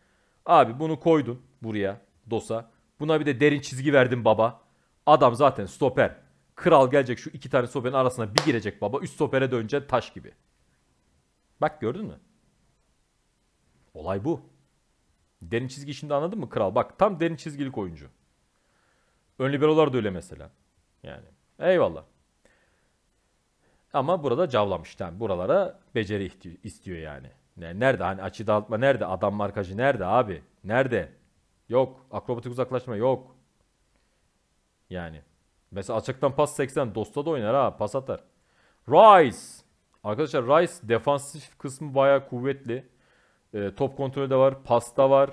Abi bunu koydun buraya DOS'a. Buna bir de derin çizgi verdin baba. Adam zaten stoper. Kral gelecek şu iki tane stoperin arasına bir girecek baba. Üst stopere dönecek taş gibi. Bak gördün mü? Olay bu. Derin çizgi içinde anladın mı kral? Bak tam derin çizgilik oyuncu. Ön liberolar da öyle mesela. Yani eyvallah. Ama burada cavlamış. Tamam, buralara beceri istiyor yani. yani. Nerede hani açı dağıtma nerede? Adam markajı nerede abi? Nerede? Yok. Akrobatik uzaklaşma yok. Yani. Mesela açıktan pas 80. Dosta da oynar ha. Pas atar. Rice. Arkadaşlar Rice defansif kısmı bayağı kuvvetli. E, top kontrolü de var. Pasta var.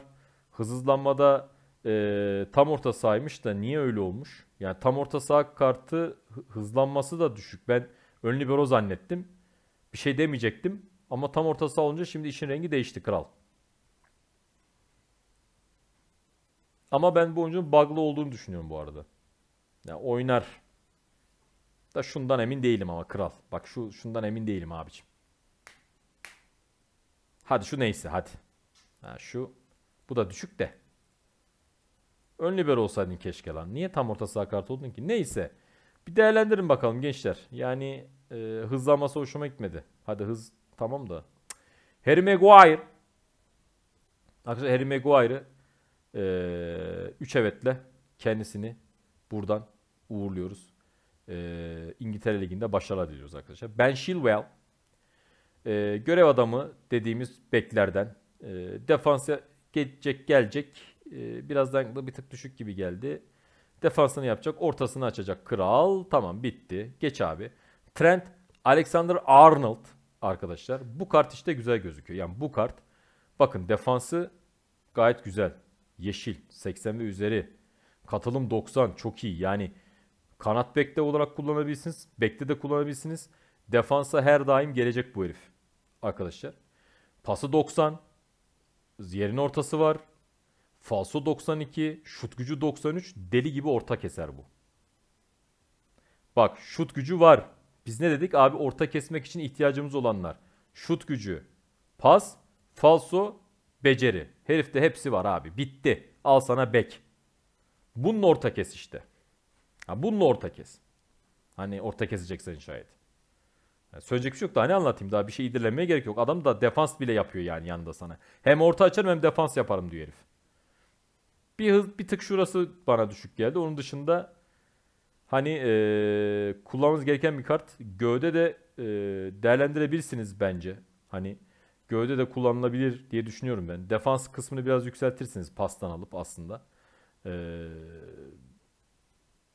hızlanmada e, tam orta saymış da niye öyle olmuş? Yani tam orta saha kartı hızlanması da düşük. Ben ön libero zannettim. Bir şey demeyecektim. Ama tam orta saha olunca şimdi işin rengi değişti kral. Ama ben bu oyuncunun bug'lı olduğunu düşünüyorum bu arada. Yani oynar. Da şundan emin değilim ama kral. Bak şu şundan emin değilim abicim. Hadi şu neyse hadi. Ha, şu bu da düşük de. Ön libero olsaydın keşke lan. Niye tam orta saha kart oldun ki? Neyse. Bir değerlendirin bakalım gençler. Yani e, hızlanması hoşuma gitmedi. Hadi hız tamam da. Harry Maguire. Arkadaşlar Harry Maguire'ı 3 e, evetle kendisini buradan uğurluyoruz. E, İngiltere Ligi'nde başarılar diliyoruz arkadaşlar. Ben Chilwell e, görev adamı dediğimiz beklerden. E, defansa gelecek gelecek. E, birazdan da bir tık düşük gibi geldi. Defansını yapacak. Ortasını açacak. Kral. Tamam bitti. Geç abi. Trent Alexander Arnold arkadaşlar. Bu kart işte güzel gözüküyor. Yani bu kart bakın defansı gayet güzel. Yeşil 80 ve üzeri. Katılım 90 çok iyi. Yani kanat bekte olarak kullanabilirsiniz. Bekte de kullanabilirsiniz. Defansa her daim gelecek bu herif arkadaşlar. Pası 90. Yerin ortası var. Falso 92. Şut gücü 93. Deli gibi orta keser bu. Bak şut gücü var. Biz ne dedik? Abi orta kesmek için ihtiyacımız olanlar. Şut gücü, pas, falso, beceri. Herifte hepsi var abi. Bitti. Al sana bek. Bunun orta kes işte. Ha, bunun orta kes. Hani orta keseceksen şayet. Yani söyleyecek bir şey yok daha ne anlatayım daha bir şey idirlemeye gerek yok. Adam da defans bile yapıyor yani yanında sana. Hem orta açarım hem defans yaparım diyor herif. Bir hız bir tık şurası bana düşük geldi. Onun dışında hani ee, kullanmanız gereken bir kart. Gövde de ee, değerlendirebilirsiniz bence. Hani gövde de kullanılabilir diye düşünüyorum ben. Defans kısmını biraz yükseltirsiniz pastan alıp aslında. Ee,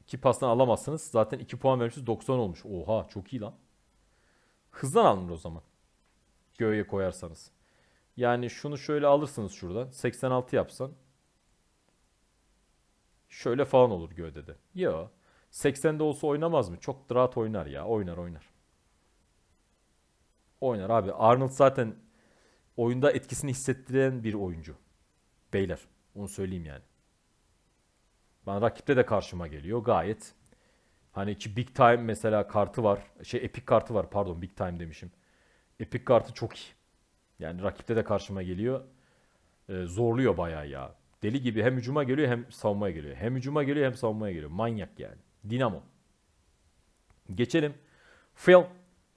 ki pastan alamazsınız. Zaten 2 puan vermişiz 90 olmuş. Oha çok iyi lan hızdan alınır o zaman. Göğe koyarsanız. Yani şunu şöyle alırsınız şuradan. 86 yapsan. Şöyle falan olur göğde de. Yo. 80'de olsa oynamaz mı? Çok rahat oynar ya. Oynar oynar. Oynar abi. Arnold zaten oyunda etkisini hissettiren bir oyuncu. Beyler. Onu söyleyeyim yani. Ben rakipte de karşıma geliyor. Gayet Hani ki Big Time mesela kartı var. Şey Epic kartı var pardon Big Time demişim. Epic kartı çok iyi. Yani rakipte de karşıma geliyor. Ee, zorluyor bayağı ya. Deli gibi hem hücuma geliyor hem savunmaya geliyor. Hem hücuma geliyor hem savunmaya geliyor. Manyak yani. Dinamo. Geçelim. Phil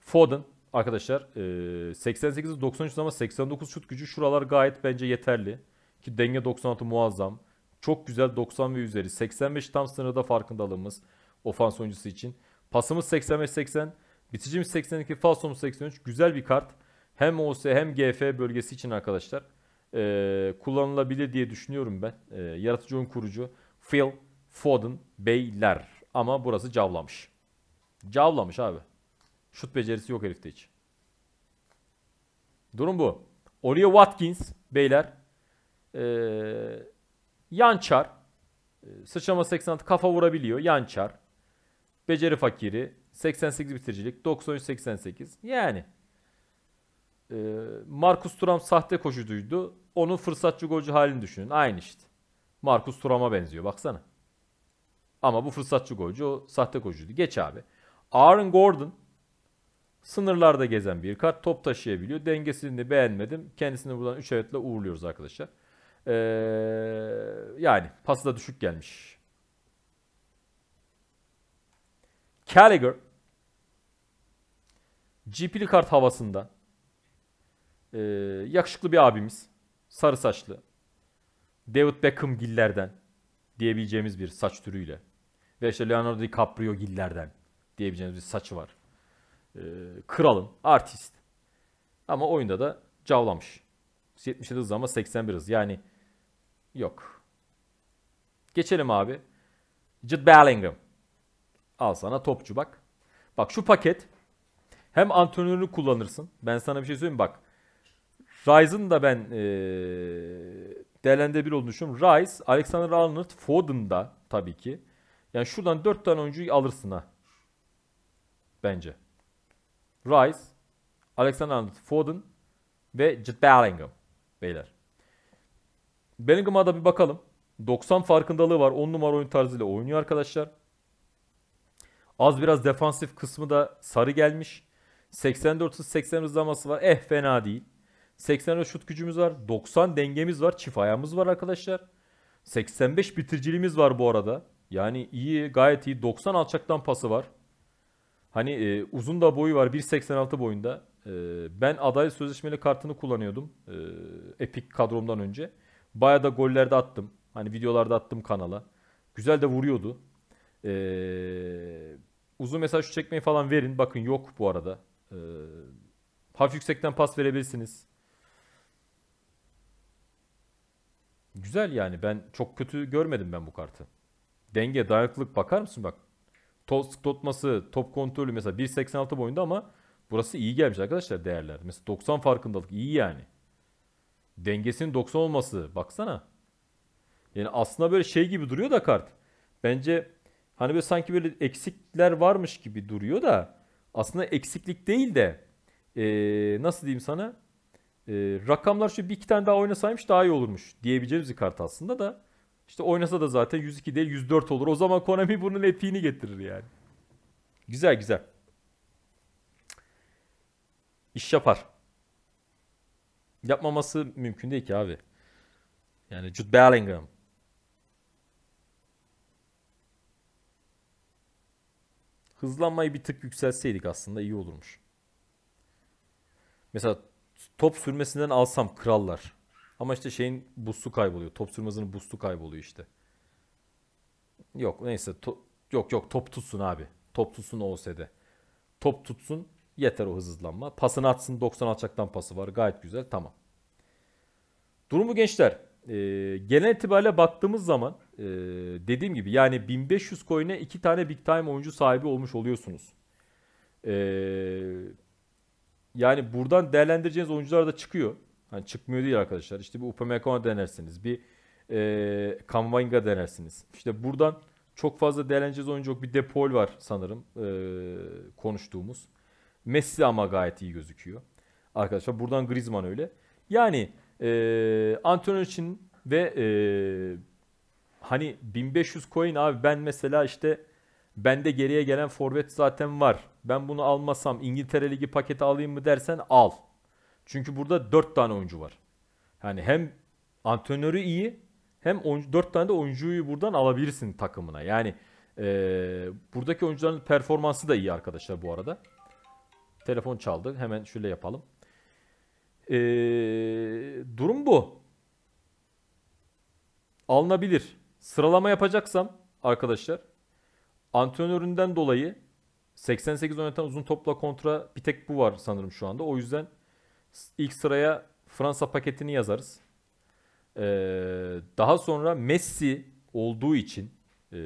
Foden arkadaşlar e, 88'e 93 ama 89 şut gücü şuralar gayet bence yeterli. Ki denge 96 muazzam. Çok güzel 90 ve üzeri. 85 tam sınırda farkındalığımız. Ofans oyuncusu için. Pasımız 85-80. Biticimiz 82. Falsomuz 83. Güzel bir kart. Hem OS hem GF bölgesi için arkadaşlar. E, kullanılabilir diye düşünüyorum ben. E, yaratıcı oyun kurucu Phil Foden Beyler. Ama burası cavlamış. Cavlamış abi. Şut becerisi yok herifte hiç. Durum bu. Oraya Watkins beyler. Ee, yançar. Ee, sıçrama 86 kafa vurabiliyor. Yançar. Beceri fakiri 88 bitiricilik 93-88 yani e, Markus Turam sahte koşucuydu. Onun fırsatçı golcü halini düşünün. Aynı işte. Markus Turam'a benziyor baksana. Ama bu fırsatçı golcü o sahte koşucuydu. Geç abi. Aaron Gordon sınırlarda gezen bir kart. Top taşıyabiliyor. Dengesini beğenmedim. Kendisini buradan 3 evetle uğurluyoruz arkadaşlar. Ee, yani pası da düşük gelmiş Gallagher GP'li kart havasında ee, yakışıklı bir abimiz. Sarı saçlı. David Beckham gillerden diyebileceğimiz bir saç türüyle. Ve işte Leonardo DiCaprio gillerden diyebileceğimiz bir saçı var. Ee, kralın, artist. Ama oyunda da cavlamış. 77 hız ama 81 hız. Yani yok. Geçelim abi. Jude Bellingham. Al sana topçu bak. Bak şu paket hem antrenörünü kullanırsın. Ben sana bir şey söyleyeyim bak. Rice'ın da ben ee, değerlendirebilir olduğunu düşünüyorum. Rice, Alexander Arnold, Foden'da tabii ki. Yani şuradan 4 tane oyuncuyu alırsın ha. Bence. Rice, Alexander Arnold, Foden ve Jude Bellingham. Beyler. Bellingham'a da bir bakalım. 90 farkındalığı var. 10 numara oyun tarzıyla oynuyor arkadaşlar. Az biraz defansif kısmı da sarı gelmiş. 84'sız 80 hızlaması var. Eh fena değil. 80 şut gücümüz var. 90 dengemiz var. Çift ayağımız var arkadaşlar. 85 bitiriciliğimiz var bu arada. Yani iyi gayet iyi. 90 alçaktan pası var. Hani e, uzun da boyu var. 1.86 boyunda. E, ben aday sözleşmeli kartını kullanıyordum. E, Epic kadromdan önce. Baya da gollerde attım. Hani videolarda attım kanala. Güzel de vuruyordu. Eee uzun mesaj çekmeyi falan verin. Bakın yok bu arada. Ee, hafif yüksekten pas verebilirsiniz. Güzel yani. Ben çok kötü görmedim ben bu kartı. Denge, dayanıklılık bakar mısın bak. Top tutması, top kontrolü mesela 1.86 boyunda ama burası iyi gelmiş arkadaşlar değerler. Mesela 90 farkındalık iyi yani. Dengesinin 90 olması baksana. Yani aslında böyle şey gibi duruyor da kart. Bence Hani böyle sanki böyle eksikler varmış gibi duruyor da aslında eksiklik değil de e, nasıl diyeyim sana e, rakamlar şu bir iki tane daha oynasaymış daha iyi olurmuş diyebileceğimiz bir kart aslında da işte oynasa da zaten 102 değil 104 olur. O zaman Konami bunun epiğini getirir yani. Güzel güzel. İş yapar. Yapmaması mümkün değil ki abi. Yani Jude Bellingham, hızlanmayı bir tık yükselseydik aslında iyi olurmuş. Mesela top sürmesinden alsam krallar. Ama işte şeyin boost'u kayboluyor. Top sürmesinin boost'u kayboluyor işte. Yok neyse yok yok top tutsun abi. Top tutsun OS'de. Top tutsun yeter o hızlanma. Pasını atsın 90 alçaktan pası var. Gayet güzel tamam. Durumu gençler e, genel itibariyle baktığımız zaman e, dediğim gibi yani 1500 coin'e iki tane big time oyuncu sahibi olmuş oluyorsunuz. E, yani buradan değerlendireceğiniz oyuncular da çıkıyor. Hani çıkmıyor değil arkadaşlar. İşte bir Upamecano denersiniz. Bir e, Kamvanga denersiniz. İşte buradan çok fazla değerleneceğiz oyuncu yok. Bir Depol var sanırım e, konuştuğumuz. Messi ama gayet iyi gözüküyor. Arkadaşlar buradan Griezmann öyle. Yani e, ee, antrenör için ve e, hani 1500 coin abi ben mesela işte bende geriye gelen forvet zaten var. Ben bunu almasam İngiltere Ligi paketi alayım mı dersen al. Çünkü burada 4 tane oyuncu var. Yani hem antrenörü iyi hem 4 tane de oyuncuyu buradan alabilirsin takımına. Yani e, buradaki oyuncuların performansı da iyi arkadaşlar bu arada. Telefon çaldı. Hemen şöyle yapalım. Ee, durum bu. Alınabilir. Sıralama yapacaksam arkadaşlar antrenöründen dolayı 88 oynatan uzun topla kontra bir tek bu var sanırım şu anda. O yüzden ilk sıraya Fransa paketini yazarız. Ee, daha sonra Messi olduğu için e,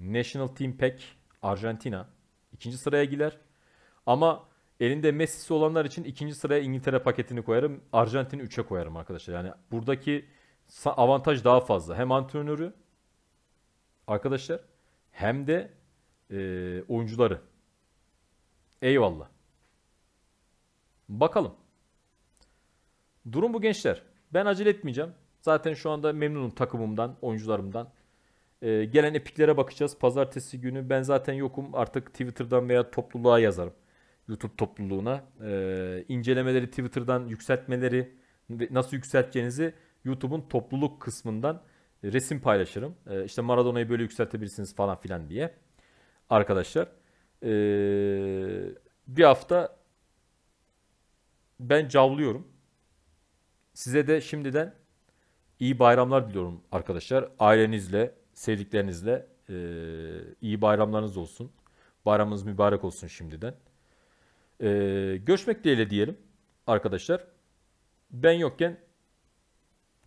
National Team Pack Arjantina ikinci sıraya gider. Ama Elinde Messi'si olanlar için ikinci sıraya İngiltere paketini koyarım. Arjantin'i 3'e koyarım arkadaşlar. Yani buradaki avantaj daha fazla. Hem antrenörü arkadaşlar hem de e, oyuncuları. Eyvallah. Bakalım. Durum bu gençler. Ben acele etmeyeceğim. Zaten şu anda memnunum takımımdan, oyuncularımdan. Ee, gelen epiklere bakacağız. Pazartesi günü ben zaten yokum. Artık Twitter'dan veya topluluğa yazarım. YouTube topluluğuna. E, incelemeleri Twitter'dan yükseltmeleri nasıl yükselteceğinizi YouTube'un topluluk kısmından e, resim paylaşırım. E, işte Maradona'yı böyle yükseltebilirsiniz falan filan diye. Arkadaşlar e, bir hafta ben cavlıyorum. Size de şimdiden iyi bayramlar diliyorum arkadaşlar. Ailenizle, sevdiklerinizle e, iyi bayramlarınız olsun. Bayramınız mübarek olsun şimdiden. Ee, görüşmek dileğiyle diyelim arkadaşlar. Ben yokken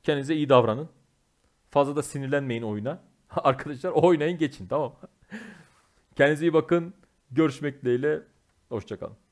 kendinize iyi davranın. Fazla da sinirlenmeyin oyuna. [LAUGHS] arkadaşlar oynayın geçin tamam [LAUGHS] Kendinize iyi bakın. Görüşmek dileğiyle. Hoşçakalın.